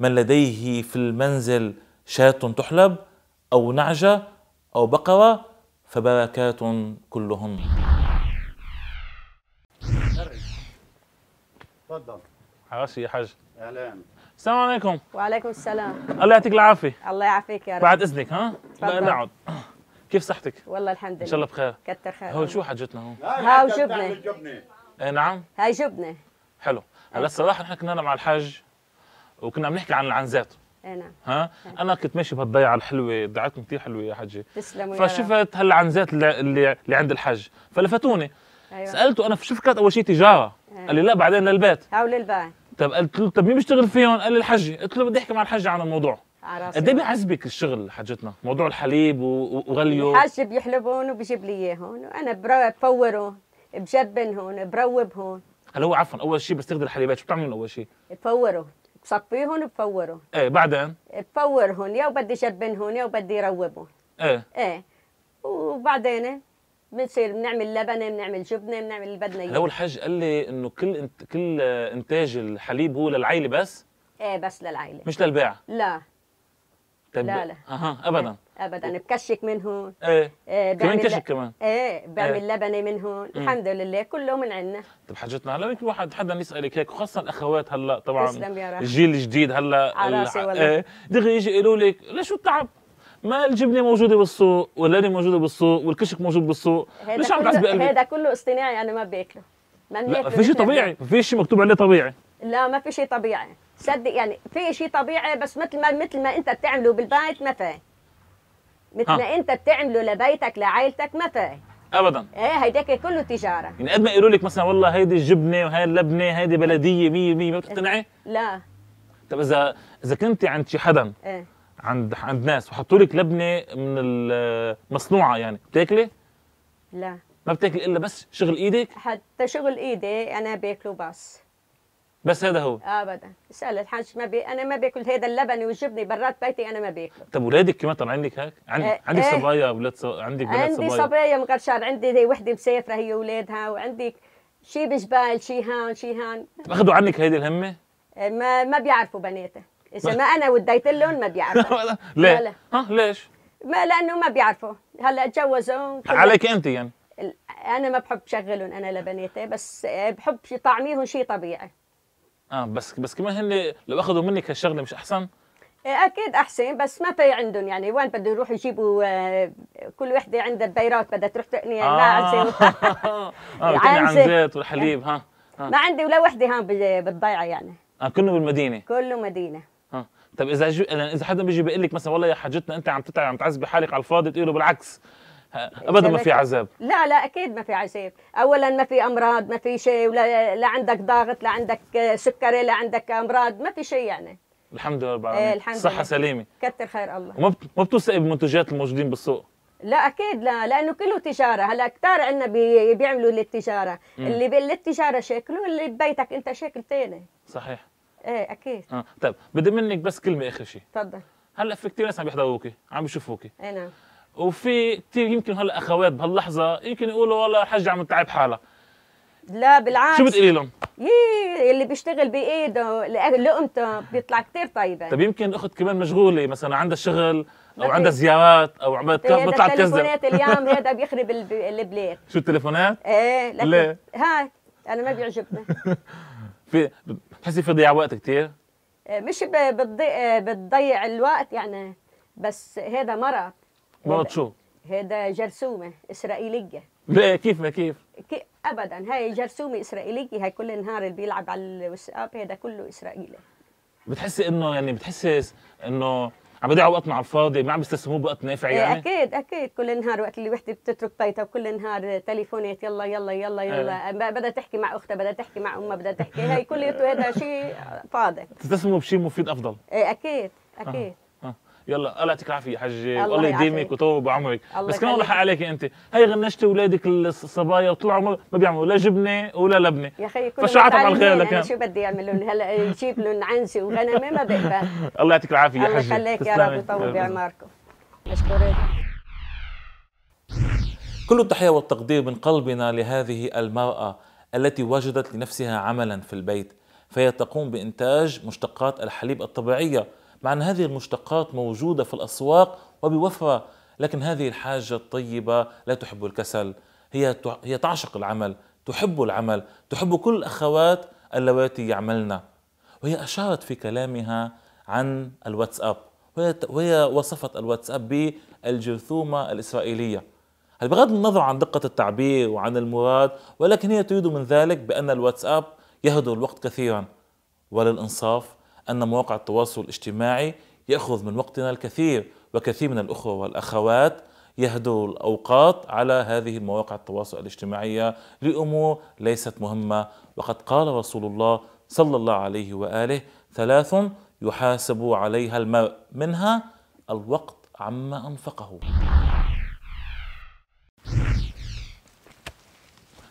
من لديه في المنزل شاة تحلب أو نعجة أو بقرة فبركات كلهن تفضل حراسي يا حاج اهلين السلام عليكم وعليكم السلام الله يعطيك العافيه الله يعافيك يا رب بعد اذنك ها تفضل نقعد كيف صحتك والله الحمد لله ان شاء الله بخير كتر خير هو شو حاجتنا هون ها جبنه اي نعم هاي جبنه حلو هلا الصراحه نحن كنا مع الحاج وكنا عم نحكي عن العنزات إيه، نعم ها انا كنت ماشي بهالضيعه الحلوه ضيعتكم كثير حلوه يا حجي تسلموا فشفت هالعنزات اللي, اللي عند الحج فلفتوني أيوة. سالته انا شو فكرت اول شيء تجاره أيوة. قال لي لا بعدين للبيت او للبيت طب قلت له طب مين بيشتغل فيهم قال لي الحجي قلت له بدي احكي مع الحجي عن الموضوع قد ايه بيعذبك الشغل حاجتنا موضوع الحليب وغليه الحاج بيحلبون وبيجيب لي اياهم وانا بفورهم بجبنهم بروبهم هل هو عفوا اول شيء بستخدم الحليبات شو بتعملون اول شيء؟ بفورهم بصفيهم بفورهم ايه بعدين إيه، بفورهم يا وبدي شربنهم يا وبدي روبهم ايه ايه وبعدين بنصير بنعمل لبنه بنعمل جبنه بنعمل اللي بدنا اياه لو الحاج قال لي انه كل انت كل انتاج الحليب هو للعيله بس ايه بس للعيله مش للبيع لا طيب، لا لا اها ابدا ابدا بكشك من هون ايه, إيه، كمان كشك كمان ايه بعمل إيه. لبنه من هون الحمد لله كله من عندنا طيب حاجتنا هلا يمكن واحد حدا يسالك هيك وخاصه الاخوات هلا طبعا تسلم يا رب الجيل الجديد هلا على راسي والله ايه دغري يجي يقولوا لك ليش التعب؟ ما الجبنه موجوده بالسوق واللبنه موجوده بالسوق والكشك موجود بالسوق ليش عم تعذب قلبي؟ هذا كله اصطناعي انا ما باكله ما لا في شيء طبيعي ما في شيء مكتوب عليه طبيعي لا ما في شيء طبيعي صدق يعني في شيء طبيعي بس مثل ما مثل ما انت بتعمله بالبيت ما في مثل ما انت بتعمله لبيتك لعائلتك ما فاهم ابدا ايه هيداك كله تجاره يعني قد ما يقولوا لك مثلا والله هيدي الجبنه وهي اللبنه هيدي بلديه 100% ما بتقتنعي؟ لا طب اذا اذا كنت عند شي حدا ايه عند عند ناس وحطوا لك لبنه من المصنوعه يعني بتاكلي؟ لا ما بتاكلي الا بس شغل ايدك؟ حتى شغل ايدي انا باكله بس بس هذا هو ابدا اسال الحاج ما بي انا ما باكل هذا اللبن والجبنه برات بيتي انا ما باكل طب اولادك كمان طلع عندك هيك عندك آه عندك إيه. صبايا اولاد ص... عندك بنات عندي صبايا مغرشان عندي وحده مسافره هي واولادها وعندي شي بجبال شي هان شي هان اخذوا عنك هيدي الهمه إيه، ما ما بيعرفوا بناتها اذا ما انا وديت لهم ما بيعرفوا ليه [laughs] لا. ها آه، ليش ما لانه ما بيعرفوا هلا تجوزوا عليك انت يعني انا ما بحب شغلهم انا لبناتي بس إيه، بحب طعميهم شي طبيعي اه بس بس كمان هن لو اخذوا منك هالشغله مش احسن؟ إيه، اكيد احسن بس ما في عندهم يعني وين بده يروحوا يجيبوا آه، كل وحده عندها البيرات بدها تروح تقني آه العنزه [laughs] آه عن زيت والحليب إيه. ها, ها ما عندي ولا وحده هون بالضيعه يعني اه كله بالمدينه كله مدينه اه طب اذا جو... اذا حدا بيجي بيقول لك مثلا والله يا حاجتنا انت عم تتعب عم تعذبي حالك على الفاضي بتقول له بالعكس إيه، ابدا ما في عذاب لا لا اكيد ما في عذاب اولا ما في امراض ما في شيء ولا لا عندك ضغط لا عندك آه، سكري لا عندك امراض ما في شيء يعني الحمد لله رب إيه، العالمين إيه الحمد صحه سليمه كثر خير الله وما ما بتوثقي بالمنتجات الموجودين بالسوق لا اكيد لا لانه كله تجاره هلا كثار عندنا بي... بيعملوا للتجاره مم. اللي للتجاره شكله واللي ببيتك انت شكل ثاني صحيح ايه اكيد اه طيب بدي منك بس كلمه اخر شيء تفضل هلا في كثير ناس عم يحضروكي عم يشوفوكي اي نعم وفي كثير يمكن هلا اخوات بهاللحظه يمكن يقولوا والله حج عم تعب حالها لا بالعكس شو بتقولي لهم؟ يي إيه، اللي بيشتغل بايده لقمته بيطلع كثير طيبه طب يمكن اخت كمان مشغوله مثلا عندها شغل او طيب. عندها زيارات او عم بتطلع طيب، تكذب التليفونات اليوم هذا [laughs] بيخرب البلاد شو التليفونات؟ ايه ليه؟ هاي انا ما بيعجبني [laughs] في بتحسي في ضياع وقت كثير؟ إيه، مش بتضيع الوقت يعني بس هذا مرض ماتشو هذا جرثومه اسرائيليه لا كيف ما كيف كي ابدا هاي جرثومه اسرائيليه هاي كل نهار اللي بيلعب على الواتساب هذا كله اسرائيلي بتحسي انه يعني بتحسي انه عم بضيعوا وقتنا على الفاضي ما عم بيستسلموه بوقت نافع إيه، يعني؟ اكيد اكيد كل نهار وقت اللي وحده بتترك بيتها وكل نهار تليفونات يلا يلا يلا يلا إيه. بدها تحكي مع اختها بدها تحكي مع امها بدها تحكي هي كليته هذا شيء فاضي تستسلموا بشيء مفيد افضل ايه اكيد اكيد أه. يلا الله يعطيك العافيه حجه الله يديمك وطول بعمرك بس كان الله حق عليك انت هي غنشتي اولادك الصبايا وطلعوا ما بيعملوا لا جبنه ولا لبنه يا اخي كل فشعتهم على الخير لك شو بدي اعمل لهم هلا نجيب لهم عنزه وغنمه ما بقبل [laughs] الله يعطيك العافيه يا الله يخليك يا رب يطول بعمركم مشكورين كل التحية والتقدير من قلبنا لهذه المرأة التي وجدت لنفسها عملا في البيت فهي تقوم بإنتاج مشتقات الحليب الطبيعية مع أن هذه المشتقات موجودة في الأسواق وبوفرة لكن هذه الحاجة الطيبة لا تحب الكسل هي هي تعشق العمل تحب العمل تحب كل الأخوات اللواتي يعملن وهي أشارت في كلامها عن الواتساب وهي, وهي وصفت الواتساب بالجرثومة الإسرائيلية بغض النظر عن دقة التعبير وعن المراد ولكن هي تريد من ذلك بأن الواتساب يهدر الوقت كثيرا وللإنصاف أن مواقع التواصل الاجتماعي يأخذ من وقتنا الكثير وكثير من الأخوة والأخوات يهدوا الأوقات على هذه المواقع التواصل الاجتماعية لأمور ليست مهمة وقد قال رسول الله صلى الله عليه وآله ثلاث يحاسب عليها المرء منها الوقت عما أنفقه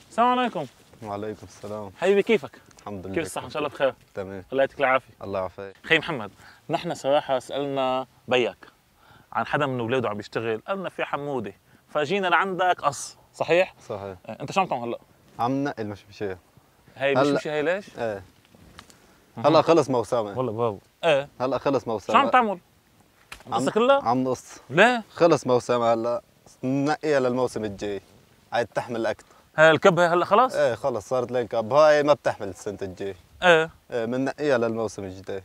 السلام عليكم وعليكم السلام حبيبي كيفك؟ الحمد لله كيف الصحة؟ إن شاء الله بخير؟ تمام الله يعطيك العافية الله يعافيك خي محمد نحن صراحة سألنا بيك عن حدا من اولاده عم يشتغل قالنا في حمودة فجينا لعندك قص صحيح؟ صحيح إيه، انت شو عم تعمل هلا؟ عم نقل مشمشية هي مشمشية هي ليش؟ ايه هلا خلص موسمي والله برافو ايه هلا خلص موسمي شو عم تعمل؟ عم كلها؟ عم نقص ليه؟ خلص موسمي هلا نقيها للموسم الجاي عاد تحمل أكتر هاي الكب هي هلا خلاص؟ ايه خلص صارت للكب هاي ما بتحمل السنه الجاي ايه ايه بنقيها للموسم الجاي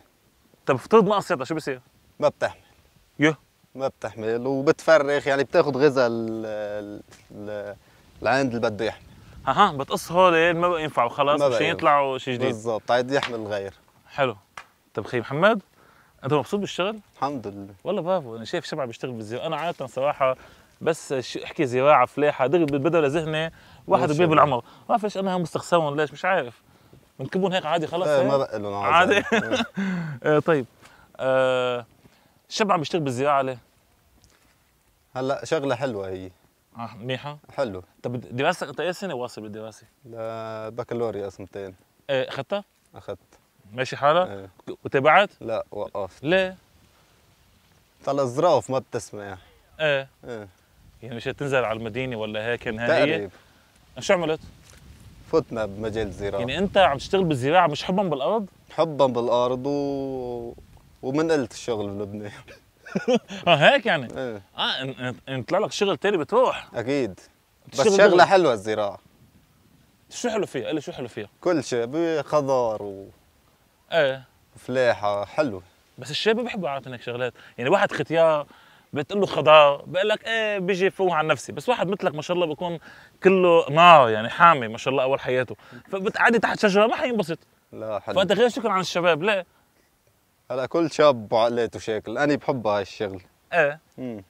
طب افترض ما قصيتها شو بصير؟ ما بتحمل يه ما بتحمل وبتفرخ يعني بتاخذ غذاء العند اللي بده يحمل اها بتقص هول ما ينفعوا خلاص مشان يطلعوا شيء جديد بالضبط عادي يحمل الغير حلو طب خي محمد انت مبسوط بالشغل؟ الحمد لله والله برافو انا شايف شبع بيشتغل بالزراعه انا عاده صراحه بس احكي زراعه فلاحه دغري بالبدله ذهني واحد كبير بالعمر ما فيش انا مستخسرون ليش مش عارف بنكبون هيك عادي خلاص طيب، إيه؟ ما له عادي [laughs] إيه. [laughs] آه، طيب آه الشاب عم بيشتغل بالزراعه ليه؟ هلا شغله حلوه هي اه منيحه؟ حلو طب دراستك انت اي سنه واصل بالدراسه؟ بكالوريا سنتين ايه اخذتها؟ اخذت ماشي حالك؟ ايه. وتابعت؟ لا وقفت ليه؟ طلع الظروف ما بتسمع ايه ايه يعني مش تنزل على المدينه ولا هيك نهائيه؟ يعني شو عملت؟ فتنا بمجال الزراعه يعني انت عم تشتغل بالزراعه مش حبا بالارض؟ حبا بالارض و... ومن قلت الشغل بلبنان [laughs] اه هيك يعني؟ ايه اه طلع لك شغل تاني بتروح اكيد بس شغله حلوه الزراعه شو حلو فيها؟ قلي شو حلو فيها؟ كل شيء خضار و ايه فلاحه حلوة بس الشباب بيحبوا عادة هيك شغلات يعني واحد ختيار بتقول له خضار بقول لك ايه بيجي فوق عن نفسي بس واحد مثلك ما شاء الله بيكون كله نار يعني حامي ما شاء الله اول حياته فبتقعدي تحت شجره ما حينبسط لا حلو فانت غير شكرا عن الشباب ليه؟ هلا كل شاب وعقليته شكل انا بحب هاي الشغل ايه مم.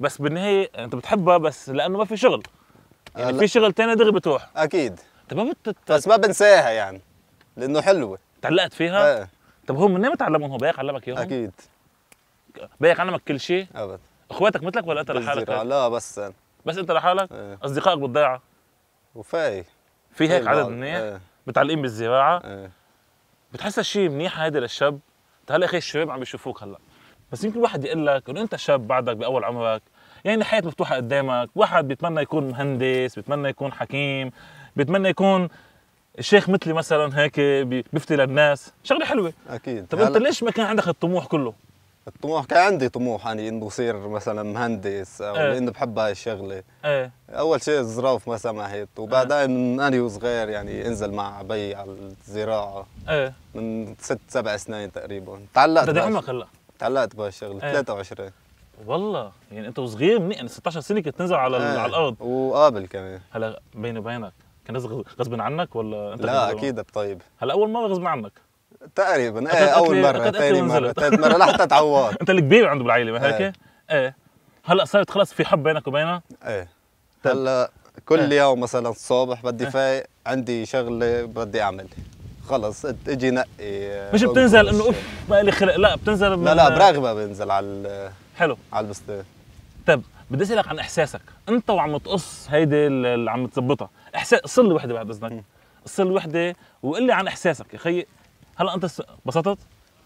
بس بالنهايه انت بتحبها بس لانه ما في شغل يعني هلأ. في شغل تاني دغري بتروح اكيد طب ما بت... بس ما بنساها يعني لانه حلوه تعلقت فيها؟ ايه طب هم منين تعلمهم هو بيك علمك اياهم؟ اكيد بايك عنك كل شيء؟ ابدا اخواتك مثلك ولا انت لحالك؟ لا بس أنا. بس انت لحالك؟ ايه. اصدقائك بالضيعه؟ وفي في هيك إيه، عدد منيح؟ ايه. متعلقين بالزراعه؟ ايه. بتحس هالشيء منيح هذا للشاب؟ انت هلا اخي الشباب عم بيشوفوك هلا بس يمكن واحد يقول لك انه انت شاب بعدك باول عمرك يعني الحياه مفتوحه قدامك واحد بيتمنى يكون مهندس بيتمنى يكون حكيم بيتمنى يكون الشيخ مثلي مثلا هيك بيفتي للناس شغله حلوه اكيد طب انت ليش ما كان عندك الطموح كله الطموح كان عندي طموح يعني انه اصير مثلا مهندس او ايه. انه بحب هاي الشغله ايه. اول شيء الظروف ما سمحت وبعدين ايه. اني وصغير يعني انزل مع بي على الزراعه ايه. من ست سبع سنين تقريبا تعلقت بدي عمرك هلا تعلقت بهالشغله ايه. 23 والله يعني انت وصغير من يعني 16 سنه كنت تنزل على ايه. على الارض وقابل كمان هلا بيني وبينك كان غصب عنك ولا انت لا اكيد طيب هلا اول مره غصب عنك تقريبا ايه اول مره ثاني مره ثالث مره لحتى تعوض [laughs] انت الكبير عنده بالعائله ما هيك؟ إيه. ايه هلا صارت خلص في حب بينك وبينها؟ ايه هلا كل إيه. يوم مثلا الصبح بدي إيه. فايق عندي شغله بدي اعملها خلص اجي نقي آه، مش بتنزل انه اوف ما لي خلق لا بتنزل لا لا برغبه بنزل على حلو على البستان طيب بدي اسالك عن احساسك انت وعم تقص هيدي اللي عم تظبطها احساس صل لي وحده بعد اذنك صل لي وحده وقل لي عن احساسك يا خيي هلا انت انبسطت؟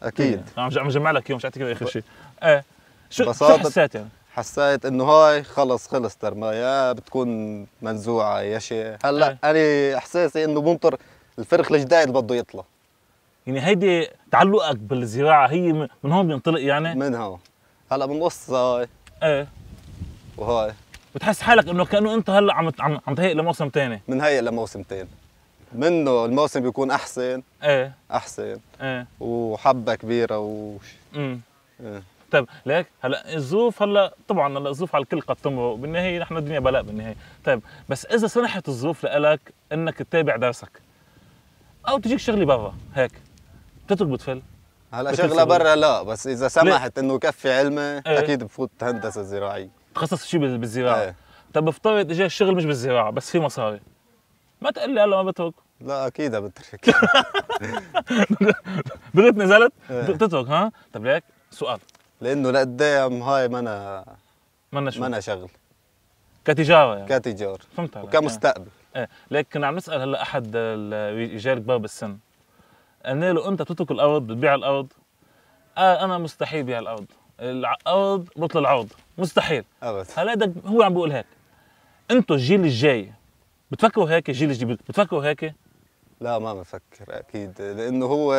اكيد إيه، عم عم جمع لك يوم مش اعطيك اخر شيء ايه شو شو حسيت يعني؟ حسيت انه هاي خلص خلصت ترما يا بتكون منزوعه يا شيء هلا ايه. انا احساسي انه بنطر الفرخ الجديد بده يطلع يعني هيدي تعلقك بالزراعه هي من هون بينطلق يعني؟ من هون هلا بنقص هاي ايه وهاي بتحس حالك انه كانه انت هلا عم عم عم تهيئ لموسم ثاني بنهيئ لموسم ثاني منه الموسم بيكون احسن ايه احسن ايه وحبه كبيره و امم ايه طيب ليك هلا الظروف هلا طبعا هلا الظروف على الكل قد تمرق بالنهايه نحن الدنيا بلاء بالنهايه طيب بس اذا سنحت الظروف لك انك تتابع درسك او تجيك شغله برا هيك بتترك بتفل هلا شغله برا لا بس اذا سمحت انه يكفي علمي ايه؟ اكيد بفوت هندسه زراعيه تخصص شيء بالزراعه ايه؟ طب افترض اجى الشغل مش بالزراعه بس في مصاري ما تقول لي هلا ما بترك لا اكيد بترك دغت [laughs] نزلت إيه. بتترك ها طب ليك سؤال لانه لقدام هاي منا منا شغل منا شغل كتجاره يعني كتجاره فهمت عليك يعني. وكمستقبل ايه لكن عم نسال هلا احد الرجال كبار بالسن قلنا له انت بتترك الارض بتبيع الارض قال انا مستحيل بيع الارض الارض بطل العوض مستحيل ابدا هلا هو عم بيقول هيك انتم الجيل الجاي بتفكروا هيك الجيل الجديد بتفكروا هيك؟ لا ما بفكر اكيد لانه هو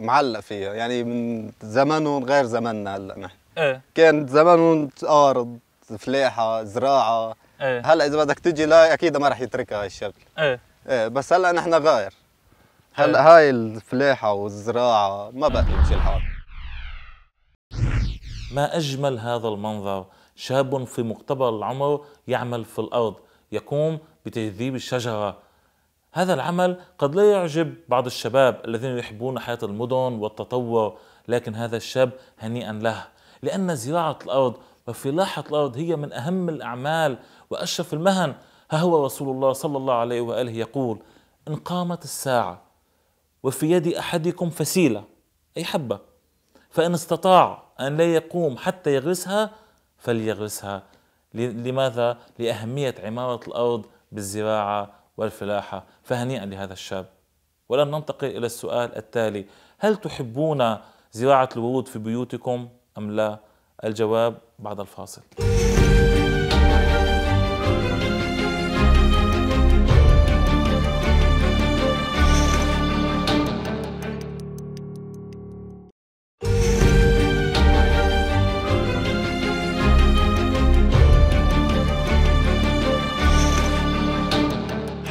معلق فيها يعني من زمنهم غير زمننا هلا نحن ايه كان زمنهم ارض فلاحه زراعه ايه هلا اذا بدك تجي لا اكيد ما رح يتركها هاي الشغله ايه ايه بس هلا نحن غير إيه. هلا ايه. هاي الفلاحه والزراعه ما بقى يمشي الحال ما اجمل هذا المنظر شاب في مقتبل العمر يعمل في الارض يقوم بتهذيب الشجرة هذا العمل قد لا يعجب بعض الشباب الذين يحبون حياة المدن والتطور لكن هذا الشاب هنيئا له لأن زراعة الأرض وفلاحة الأرض هي من أهم الأعمال وأشرف المهن ها هو رسول الله صلى الله عليه وآله يقول إن قامت الساعة وفي يد أحدكم فسيلة أي حبة فإن استطاع أن لا يقوم حتى يغرسها فليغرسها لماذا؟ لأهمية عمارة الأرض بالزراعة والفلاحة فهنيئا لهذا الشاب ولن ننتقل إلى السؤال التالي هل تحبون زراعة الورود في بيوتكم أم لا؟ الجواب بعد الفاصل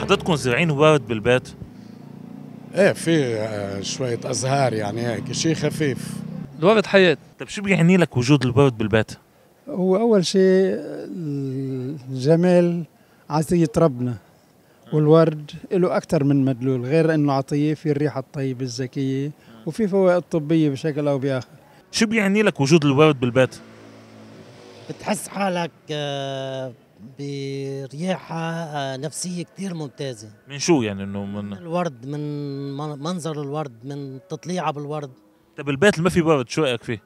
حضرتكم زارعين ورد بالبيت؟ ايه في آه، شوية ازهار يعني هيك شيء خفيف الورد حياة طيب شو بيعني لك وجود الورد بالبيت؟ هو اول شيء الجمال عطية ربنا والورد له أكثر من مدلول غير أنه عطية في الريحة الطيبة الزكية وفي فوائد طبية بشكل أو بآخر شو بيعني لك وجود الورد بالبيت؟ بتحس حالك آه، برياحه آه، نفسيه كثير ممتازه من شو يعني انه من الورد من منظر الورد من تطليعه بالورد طب البيت اللي ما في ورد شو رايك فيه؟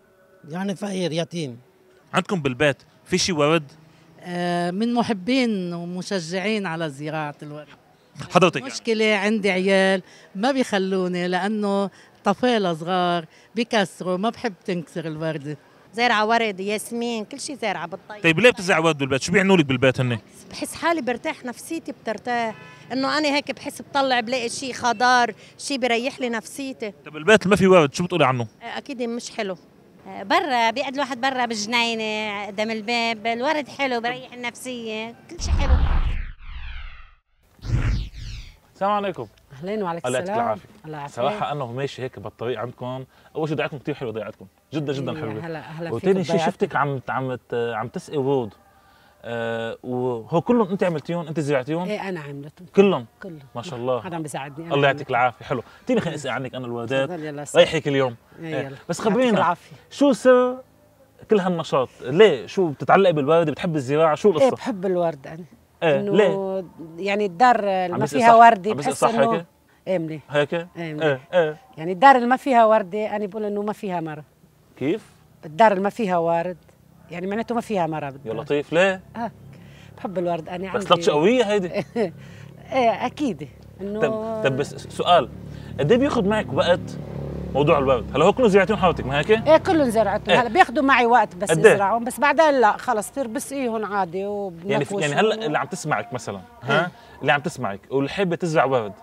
يعني فقير يتيم عندكم بالبيت في شي ورد؟ آه من محبين ومشجعين على زراعه الورد حضرتك يعني. مشكلة يعني. عندي عيال ما بيخلوني لأنه طفيلة صغار بكسروا ما بحب تنكسر الوردة زارعه ورد ياسمين كل شيء زارعه بالطيب طيب ليه بتزرع ورد بالبيت شو بيعنوا لك بالبيت هن بحس حالي برتاح نفسيتي بترتاح انه انا هيك بحس بطلع بلاقي شيء خضار شيء بيريح لي نفسيتي طب البيت اللي ما في ورد شو بتقولي عنه آه، اكيد مش حلو آه، برا بيقعد الواحد برا بالجنينه قدام الباب الورد حلو بريح النفسيه كل شيء حلو السلام عليكم اهلين وعليكم السلام الله يعطيك العافيه الله يعافيك صراحه انا وماشي هيك بالطريق عندكم اول شيء ضيعتكم كثير حلوه ضيعتكم جدا جدا حلوه هلا هلا وثاني شيء شفتك عم عم عم تسقي ورود آه وهو كلهم انت عملتيهم انت زرعتيهم؟ ايه انا عملتهم كلهم كلهم ما شاء الله حدا عم بيساعدني الله يعطيك العافيه حلو اعطيني خليني اسال عنك انا الوالدات ريحك اليوم إيه،, ايه يلا. بس خبرينا شو سر كل هالنشاط ليه شو بتتعلقي بالورده؟ بتحب الزراعه شو إيه، القصه؟ ايه بحب الورد انا ايه ليه؟ يعني الدار اللي ما فيها وردي بحس انه املي هيك؟ إيه، إيه،, ايه ايه يعني الدار اللي ما فيها وردة أنا بقول إنه ما فيها مرة كيف؟ الدار اللي ما فيها ورد يعني معناته ما فيها مرة يا لطيف ليه؟ اه بحب الورد أنا عندي بس لطشة قوية هيدي [laughs] ايه أكيد إنه طب طب بس سؤال قد إيه بياخذ معك وقت موضوع الورد هلا هو كله زرعتهم حضرتك ما هيك ايه كلهم زرعتهم إيه؟ هلا بياخذوا معي وقت بس إيه؟ يزرعهم بس بعدين لا خلص بصير بسقيهم عادي يعني يعني هلا اللي عم تسمعك مثلا ها إيه. اللي عم تسمعك واللي حابه تزرع ورد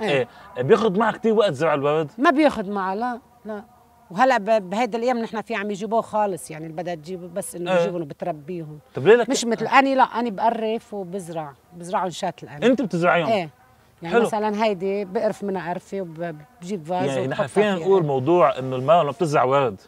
ايه, إيه؟ بياخذ معها كثير وقت زرع الورد ما بياخذ معها لا لا وهلا بهيدا الايام نحن في عم يجيبوه خالص يعني اللي بدها تجيبه بس انه بجيبهم إيه. وبتربيهم طيب ليه لك مش مثل اني لا انا بقرف وبزرع بزرعهم شات الان انت بتزرعيهم ايه يعني حلو. مثلا هيدي بقرف من عرفه وبجيب فاز يعني نحن فينا نقول موضوع انه المراه لما بتزرع ورد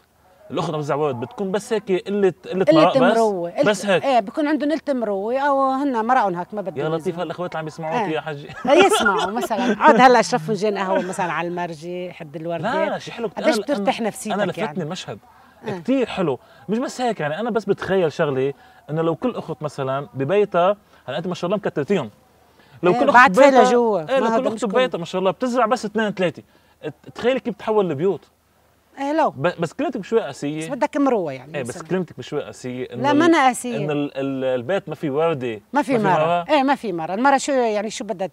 الاخرى بتزرع ورد بتكون بس هيك قله قله قله مروه بس, بس هيك ايه بكون عندهم قله مروه او هن مرقهم هيك ما بدهم يا لطيف هالاخوات اللي عم يسمعوك ايه. يا حجي إيه، يسمعوا مثلا [laughs] اقعد هلا اشرب فنجان قهوه مثلا على المرجي حد الورده لا شيء حلو قديش بترتاح نفسيتك انا لفتني يعني. المشهد اه. كثير حلو مش بس هيك يعني انا بس بتخيل شغله انه لو كل اخت مثلا ببيتها هلا انت ما شاء الله مكترتيهم لو كل اخت بيضه جوا إيه لو كل اخت بيضه ما شاء الله بتزرع بس اثنين ثلاثه تخيلي كيف بتحول لبيوت ايه لو بس كلمتك بشوي قاسيه بس بدك مروه يعني ايه بس كلمتك بشوي قاسيه لا ما انا قاسيه انه البيت ما في ورده ما في مره ايه ما في مره المره شو يعني شو بدها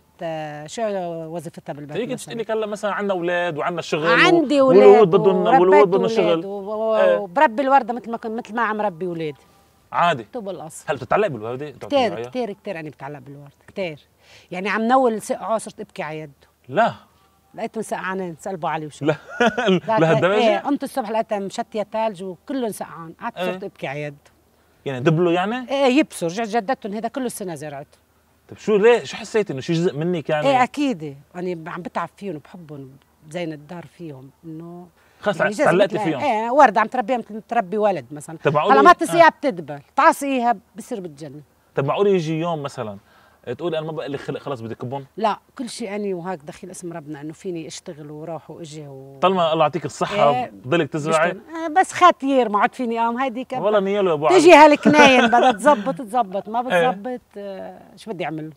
شو وظيفتها بالبيت فيك تقولي لك هلا مثلا عندنا اولاد وعندنا شغل عندي اولاد والولود بدهم والولود بدهم شغل وبربي إيه. الورده مثل ما مثل ما عم ربي اولادي عادي طب القصر هل بتتعلق بالوردة؟ كتير كتير كتير أنا بتعلق بالوردة كتير يعني عم نول صرت ابكي على يده لا لقيتهم سقعانين سقلبوا علي وشو لا [laughs] لهالدرجة؟ ايه قمت الصبح لقيتها مشتية ثلج وكلهم سقعان قعدت إيه. صرت ايه. ابكي على يده يعني دبلوا يعني؟ ايه يبسوا رجعت جددتهم هذا كله السنة زرعته طب شو ليه شو حسيت انه شي جزء منك يعني؟ ايه اكيد انا عم بتعب فيهم وبحبهم زين الدار فيهم انه خاصة علقتي يعني فيهم ايه ورده عم تربيها مثل تربي ولد مثلا طب معقول ما تسقيها آه. بتدبل تعصيها بصير بتجنن طب معقول يجي يوم مثلا تقول انا ما بقى لي خلق خلص بدي كبهم لا كل شيء اني وهيك دخيل اسم ربنا انه فيني اشتغل وروح واجي و... طالما الله يعطيك الصحه إيه بضلك تزرعي آه، بس خاتير ما عاد فيني هيدي هيديك والله نياله يا ابو تجي هالكناين بدها تزبط [laughs] تزبط ما إيه. بتزبط إيه؟ آه شو بدي اعمل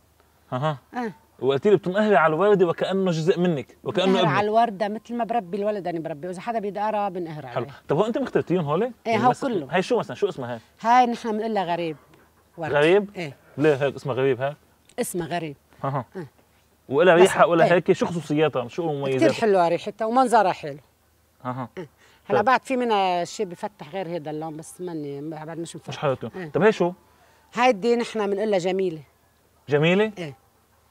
اها آه. وقلت لي بتنقهري على الورده وكانه جزء منك وكانه ابنك على الورده مثل ما بربي الولد انا يعني بربي واذا حدا بده يقرا بنقهر عليه حلو طب هو انت مخترتيهم هول؟ ايه يعني هو كله هي شو مثلا شو اسمها هي؟ هاي نحن بنقول لها غريب ورد. غريب؟ ايه ليه هيك اسمها غريب هاي؟ اسمها غريب اها اه. ولا ريحة ولا ايه. هيك شو خصوصياتها شو مميزاتها؟ كثير حلوة ريحتها ومنظرها حلو اها اه. هلا بعد في منها شيء بفتح غير هذا اللون بس ماني بعد مش مفتح مش حلوته اه. طب هي شو؟ هيدي نحن بنقول لها جميلة جميلة؟ ايه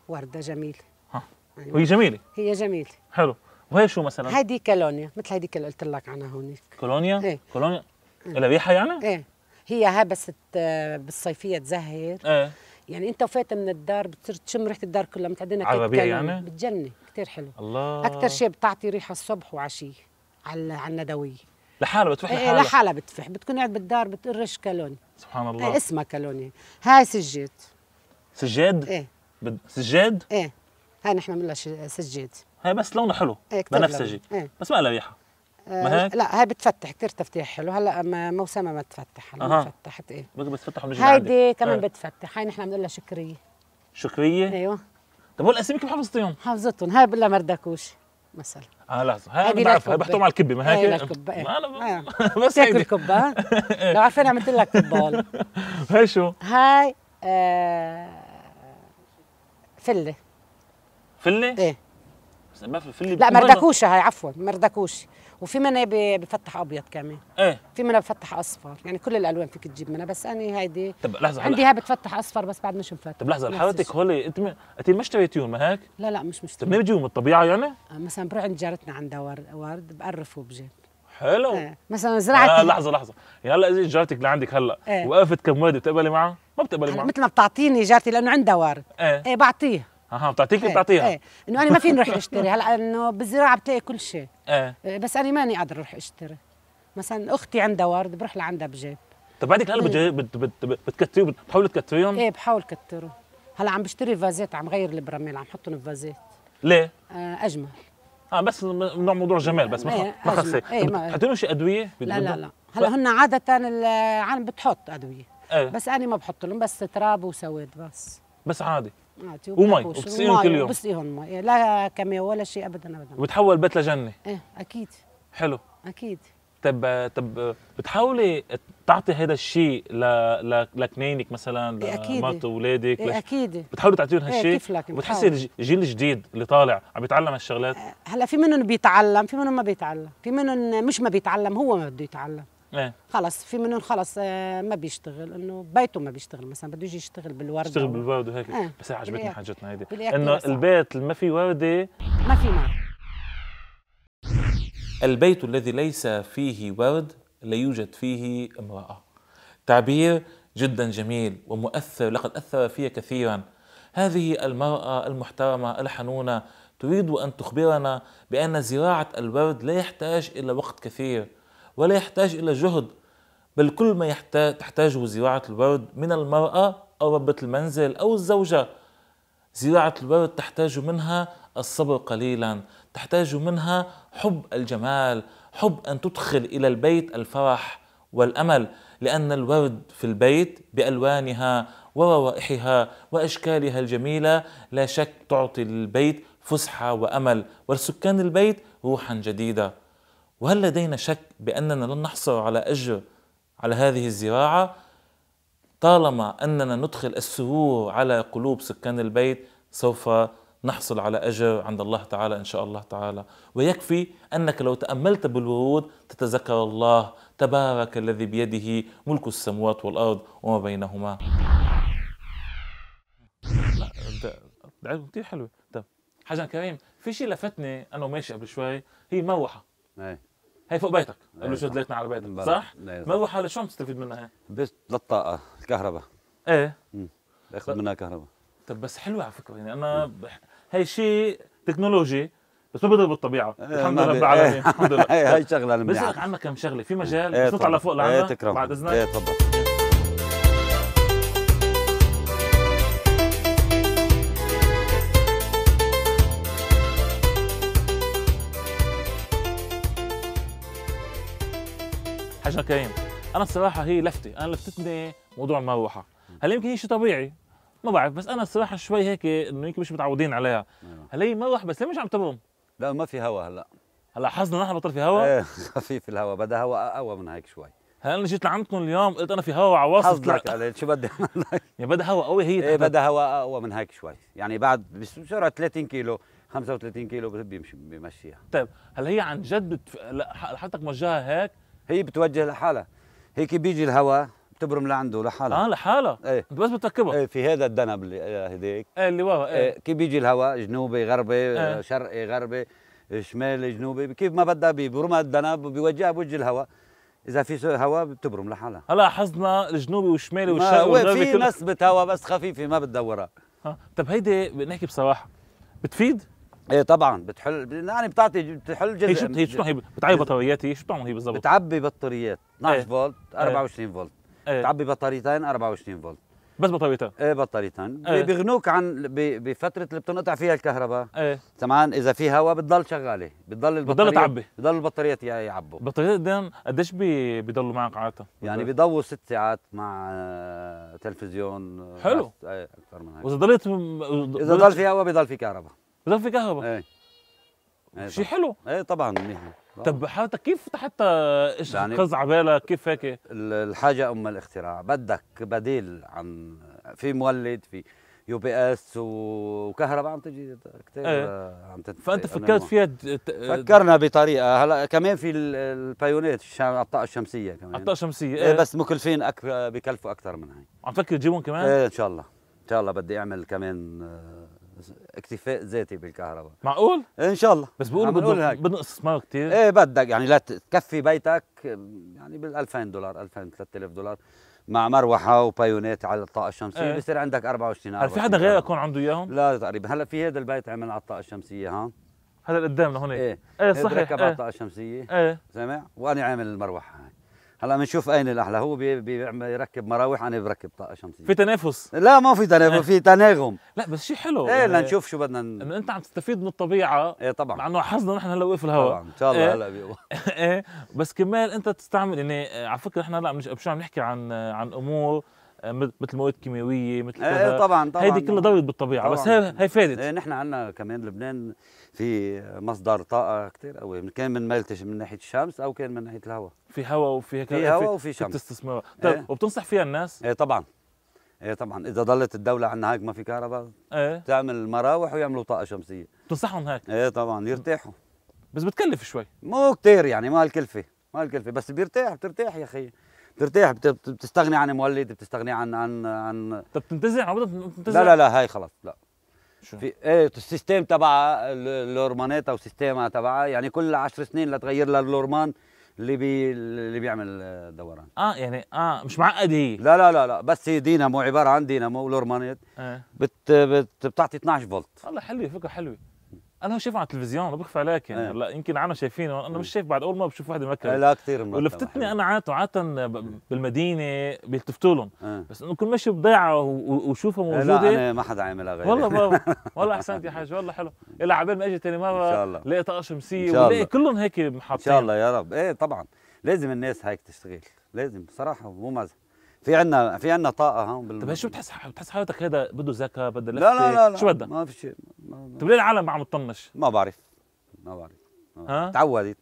ورده جميله ها يعني وهي جميله هي جميله حلو وهي شو مثلا؟ هيدي كولونيا مثل هيديك اللي قلت لك عنها هونيك كولونيا؟ ايه كولونيا إيه. لها ريحه يعني؟ ايه هي ها بس آه، بالصيفيه تزهر ايه يعني انت وفات من الدار بتصير تشم ريحه الدار كلها متعدينها على الربيع يعني؟ بتجنن كثير حلو الله اكثر شيء بتعطي ريحه الصبح وعشيه على على الندويه لحالها بتفح إيه، لحالها إيه لحالها بتفح بتكون قاعد بالدار بتقرش كالوني سبحان إيه، الله إيه اسمها كالوني هاي سجاد سجاد؟ ايه سجاد؟ ايه هاي نحن بنقول سجاد هاي بس لونها حلو ايه بنفسجي ايه. بس ما لها ريحه آه، ما هيك؟ لا هاي بتفتح كثير تفتيح حلو هلا موسمها ما تفتح هلا أه. فتحت ايه بتفتح وبنجي هيدي كمان اه. بتفتح هاي نحن بنقول لها شكريه شكريه؟ ايوه طب هو الاسامي كيف حفظتيهم؟ حفظتهم هاي بقول لها مردكوش مثلا اه لحظه هاي انا بعرفها هاي بحطهم على الكبه ما هيك؟ هاي الكبه ايه, إيه. انا آه. [laughs] بس تاكل كبه [laughs] إيه. لو عارفين عملت لك كبه والله هاي شو؟ هاي آه فله فله؟ ايه بس ما في فله لا مردكوشه هاي عفوا مردكوشه وفي منها بفتح ابيض كمان ايه في منها بفتح اصفر يعني كل الالوان فيك تجيب منها بس انا هيدي طب لحظه عندي هاي بتفتح اصفر بس بعد مش مفتح طب لحظه حضرتك هول انت انت ما اشتريتيهم ما هيك؟ لا لا مش مشتري طب منين بتجيبهم من الطبيعه يعني؟ آه، مثلا بروح عند جارتنا عندها ورد, ورد بقرف وبجيب حلو آه. مثلا زرعت آه لحظه لحظه يعني هلا اذا جارتك اللي عندك هلا آه. وقفت كم وردة بتقبلي معها؟ ما بتقبلي معها مثل ما بتعطيني جارتي لانه عندها ورد ايه, إيه بعطيه اها بتعطيك ايه بتعطيها ايه انه انا ما فيني اروح [laughs] اشتري هلا انه بالزراعه بتلاقي كل شيء آه. ايه بس انا ماني قادر اروح اشتري مثلا اختي عندها ورد بروح لعندها بجيب طب بعدك هلا إيه. بت بت بت بتكتريهم بتحاولي تكتريهم؟ ايه بحاول كترهم هلا عم بشتري فازات عم غير البراميل عم حطهم بفازات ليه؟ آه اجمل اه بس نوع موضوع جمال بس ما إيه، ما خصك حطيتوا إيه، شي ادويه لا لا لا هلا هن عاده العالم بتحط ادويه ايه. بس انا ما بحط لهم بس تراب وسواد بس بس عادي عادي آه، ومي وبتسقيهم كل يوم بسقيهم مي لا كمية ولا شيء ابدا ابدا وبتحول بيت لجنه ايه اكيد حلو اكيد طب طب بتحاولي تعطي هذا الشيء ل... ل... لكنينك مثلا لمرت اولادك إيه, إيه، اكيد بتحاولي تعطيهم إيه، هالشيء إيه الجيل الجديد اللي طالع عم يتعلم هالشغلات آه، هلا في منهم بيتعلم في منهم ما بيتعلم في منهم مش ما بيتعلم هو ما بده يتعلم ايه خلص في منهم خلص آه، ما بيشتغل انه بيته ما بيشتغل مثلا بده يجي يشتغل بالورده يشتغل بالورد وهيك ايه بس عجبتني حاجتنا هيدي انه البيت اللي ما فيه ورده ما في نار البيت الذي ليس فيه ورد لا يوجد فيه امرأة تعبير جدا جميل ومؤثر لقد أثر في كثيرا هذه المرأة المحترمة الحنونة تريد أن تخبرنا بأن زراعة الورد لا يحتاج إلى وقت كثير ولا يحتاج إلى جهد بل كل ما يحتاج تحتاجه زراعة الورد من المرأة أو ربة المنزل أو الزوجة زراعة الورد تحتاج منها الصبر قليلا تحتاج منها حب الجمال حب أن تدخل إلى البيت الفرح والأمل لأن الورد في البيت بألوانها وروائحها وأشكالها الجميلة لا شك تعطي للبيت فسحة وأمل ولسكان البيت روحا جديدة وهل لدينا شك بأننا لن نحصل على أجر على هذه الزراعة طالما أننا ندخل السرور على قلوب سكان البيت سوف نحصل على أجر عند الله تعالى إن شاء الله تعالى ويكفي أنك لو تأملت بالورود تتذكر الله تبارك الذي بيده ملك السموات والأرض وما بينهما كثير حلوة طب حجم كريم في شيء لفتني أنا ماشي قبل شوي هي مروحة هي, إيه. هي فوق بيتك إيه، قبل شوي دليتنا على بيتك إيه، صح؟ مروحة لشو عم تستفيد منها هي؟ بس للطاقة الكهرباء ايه بياخذ منها كهرباء طب بس حلوه على فكره يعني انا بح... هي شيء تكنولوجي بس ما بضرب الطبيعه إيه، إيه. الحمد لله رب العالمين الحمد لله هي شغله المنيحه بسالك عنا كم شغله في مجال إيه، بس نطلع لفوق لعنا بعد اذنك ايه تفضل حاجه كريم انا الصراحه هي لفتي انا لفتتني موضوع المروحه هل يمكن هي شيء طبيعي ما بعرف بس انا الصراحه شوي هيك انه يمكن مش متعودين عليها نعم. هلا ما راح بس ليه مش عم تبرم؟ لا ما في هواء هلا هلا حظنا نحن بطل في هواء؟ ايه خفيف [laughs] الهواء بدها هواء اقوى من هيك شوي هلا انا جيت لعندكم اليوم قلت انا في هواء عواصف حظك عليك شو بدي اعمل لك؟ [laughs] يعني بدها هواء قوي هي ايه بدها هواء اقوى من هيك شوي يعني بعد بسرعه 30 كيلو 35 كيلو بيمشي بيمشيها طيب هل هي عن جد بتف... حضرتك موجهها هيك؟ هي بتوجه لحالها هيك بيجي الهواء بتبرم لعنده لحالها اه لحالها ايه بس بتركبها ايه في هذا الدنب اللي إيه، هذيك ايه اللي ورا ايه, ايه كيف بيجي الهواء جنوبي غربي ايه آه، شرقي غربي شمالي جنوبي كيف ما بدها بيبرمها الدنب وبيوجهها بوجه الهواء اذا في هواء بتبرم لحالها هلا حظنا الجنوبي والشمالي والشرقي والغربي في نسبه هواء بس خفيفه ما بتدورها اه طب هيدي نحكي بصراحه بتفيد؟ ايه طبعا بتحل يعني بتعطي بتحل جزء هي شو هي بتعبي بطاريات هي شو بتعمل هي بالضبط؟ بتعبي بطاريات 12 ايه. فولت 24 ايه. فولت ايه. تعبي بطاريتين 24 فولت بس بطاريتين ايه بطاريتين ايه. بيغنوك عن بفتره اللي بتنقطع فيها الكهرباء ايه كمان اذا في هواء بتضل شغاله بتضل البطاريه بتضل تعبي بتضل البطاريه يعبوا بطاريات قدام قديش بيضلوا معك عاده؟ يعني بيضلوا ست ساعات مع آه، تلفزيون آه، حلو ايه اكثر من هيك واذا ضلت اذا ضل في هواء بيضل في كهرباء بضل في كهرباء ايه, ايه شيء حلو ايه طبعا منيح طب حضرتك كيف حتى يعني قز بالك كيف هيك الحاجه ام الاختراع بدك بديل عن في مولد في يو بي اس وكهرباء عم تجي كثير ايه. عم تت... فانت فكرت فيها فكرنا بطريقه هلا كمان في البايونات الشم... الطاقه الشمسيه كمان الطاقه الشمسيه ايه. إيه. بس مكلفين أك... بكلفوا اكثر من هي عم تفكر تجيبهم كمان؟ ايه ان شاء الله ان شاء الله بدي اعمل كمان آه، اكتفاء ذاتي بالكهرباء معقول؟ إيه، ان شاء الله بس بدنا بنقص استثمار كثير ايه بدك يعني لا تكفي بيتك يعني بال 2000 دولار 2000 3000 دولار مع مروحه وبايونات على الطاقه الشمسيه ايه. بصير عندك 24 هل في حدا غيرك يكون عنده اياهم؟ لا تقريبا هلا في هذا البيت عمل على الطاقه الشمسيه ها هذا قدامنا لهونيك ايه ايه صحيح ركب ايه. على الطاقه الشمسيه ايه سامع وانا عامل المروحه هلا بنشوف اين الاحلى هو بي بيركب مراوح انا بركب طاقه شمسيه في تنافس لا ما في تنافس إيه. في تناغم لا بس شيء حلو ايه يعني لنشوف شو بدنا ن... انه انت عم تستفيد من الطبيعه ايه طبعا مع انه حظنا نحن هلا وقف الهواء طبعا ان شاء الله إيه. هلا بيقوى [laughs] ايه بس كمان انت تستعمل يعني على فكره نحن هلا مش عم نحكي عن عن امور آه، مثل مواد كيماويه مثل آه، كذا آه طبعا طبعا هيدي كلها ضربت بالطبيعه طبعاً بس هي هي فادت آه نحن عندنا كمان لبنان في مصدر طاقه كثير قوي كان من مالتش من ناحيه الشمس او كان من ناحيه الهواء في هواء وفي هيك في هواء وفي شمس استثمار طيب آه وبتنصح فيها الناس؟ ايه طبعا ايه طبعا اذا ضلت الدوله عندنا هيك ما في كهرباء ايه تعمل مراوح ويعملوا طاقه شمسيه بتنصحهم هيك؟ ايه طبعا يرتاحوا بس بتكلف شوي مو كثير يعني ما الكلفه ما الكلفه بس بيرتاح بترتاح يا اخي ترتاح بتستغني عن مولد بتستغني عن عن عن طب بتنتزع عوضة بتنتزع لا لا لا هاي خلص لا شو في ايه السيستم تبعها الهرمونات او سيستمها تبعها يعني كل 10 سنين لتغير لها الهرمون اللي بي اللي بيعمل آه، دوران اه يعني اه مش معقد هي لا لا لا لا بس هي دينامو عباره عن دينامو والهرمونات آه. بت, بت بتعطي 12 فولت والله حلوه فكره حلوه انا شايفه على التلفزيون ما عليك يعني هلا نعم. يمكن عنا شايفينه انا مش شايف بعد اول ما بشوف وحده بمكه لا كثير ولفتتني انا عاده عاده بالمدينه بيلتفتوا لهم آه. بس انه كل ماشي بضيعه وشوفها موجوده لا انا ما حدا عاملها غير والله [laughs] والله احسنت يا حاج والله حلو الا عبال ما اجي ثاني مره ان شاء الله لقيت شمسيه ولقيت كلهم هيك محاطين ان شاء الله يا رب ايه طبعا لازم الناس هيك تشتغل لازم بصراحه مو مزح في عندنا في عندنا طاقه هون بال... طيب شو بتحس بتحس حالتك هذا بده ذكاء بده لا لا لا, لا شو بدها؟ ما في شيء ما... ليه العالم عم تطنش؟ ما بعرف ما بعرف ها تعودت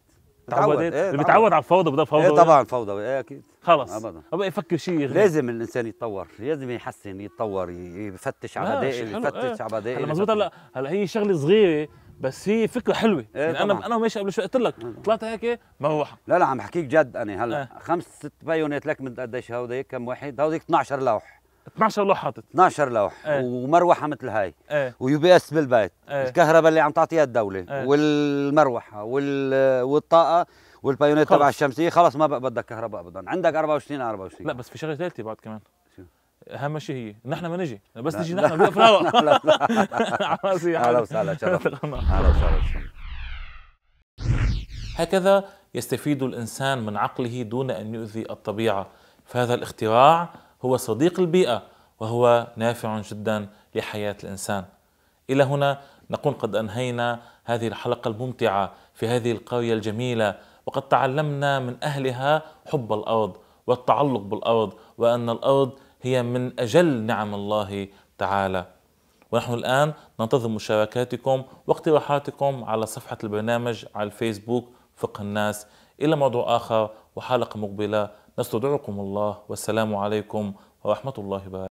تعودت إيه، اللي بيتعود على الفوضى بده فوضى ايه طبعا فوضى ايه اكيد خلص ابدا ما يفكر شيء لازم الانسان يتطور لازم يحسن يتطور يفتش على بدائل يفتش إيه. على بدائل هلا مزبوط هلا هلا هي شغله صغيره بس هي فكره حلوه إيه يعني انا انا ماشي قبل شوي قلت لك طلعت هيك مروحه لا لا عم بحكيك جد انا هلا إيه. خمس ست بايونات لك من قديش هوديك كم واحد هوديك 12 لوح 12 لوح حاطط 12 لوح ايه. ومروحه مثل هاي ايه. ويو بي اس بالبيت ايه. الكهرباء اللي عم تعطيها الدوله ايه. والمروحه وال... والطاقه والبايونات تبع الشمسيه خلص ما بقى بدك كهرباء ابدا عندك 24 24 لا بس في شغله ثالثه بعد كمان اهم شيء هي نحن ما نجي بس نجي نحن بنوقف نروح اهلا وسهلا شرف اهلا [laughs] وسهلا هكذا يستفيد الانسان من عقله دون ان يؤذي الطبيعه فهذا الاختراع هو صديق البيئه وهو نافع جدا لحياه الانسان الى هنا نكون قد انهينا هذه الحلقه الممتعه في هذه القريه الجميله وقد تعلمنا من اهلها حب الارض والتعلق بالارض وان الارض هي من أجل نعم الله تعالى ونحن الآن ننتظر مشاركاتكم واقتراحاتكم على صفحة البرنامج على الفيسبوك فقه الناس إلى موضوع آخر وحلقة مقبلة نستودعكم الله والسلام عليكم ورحمة الله وبركاته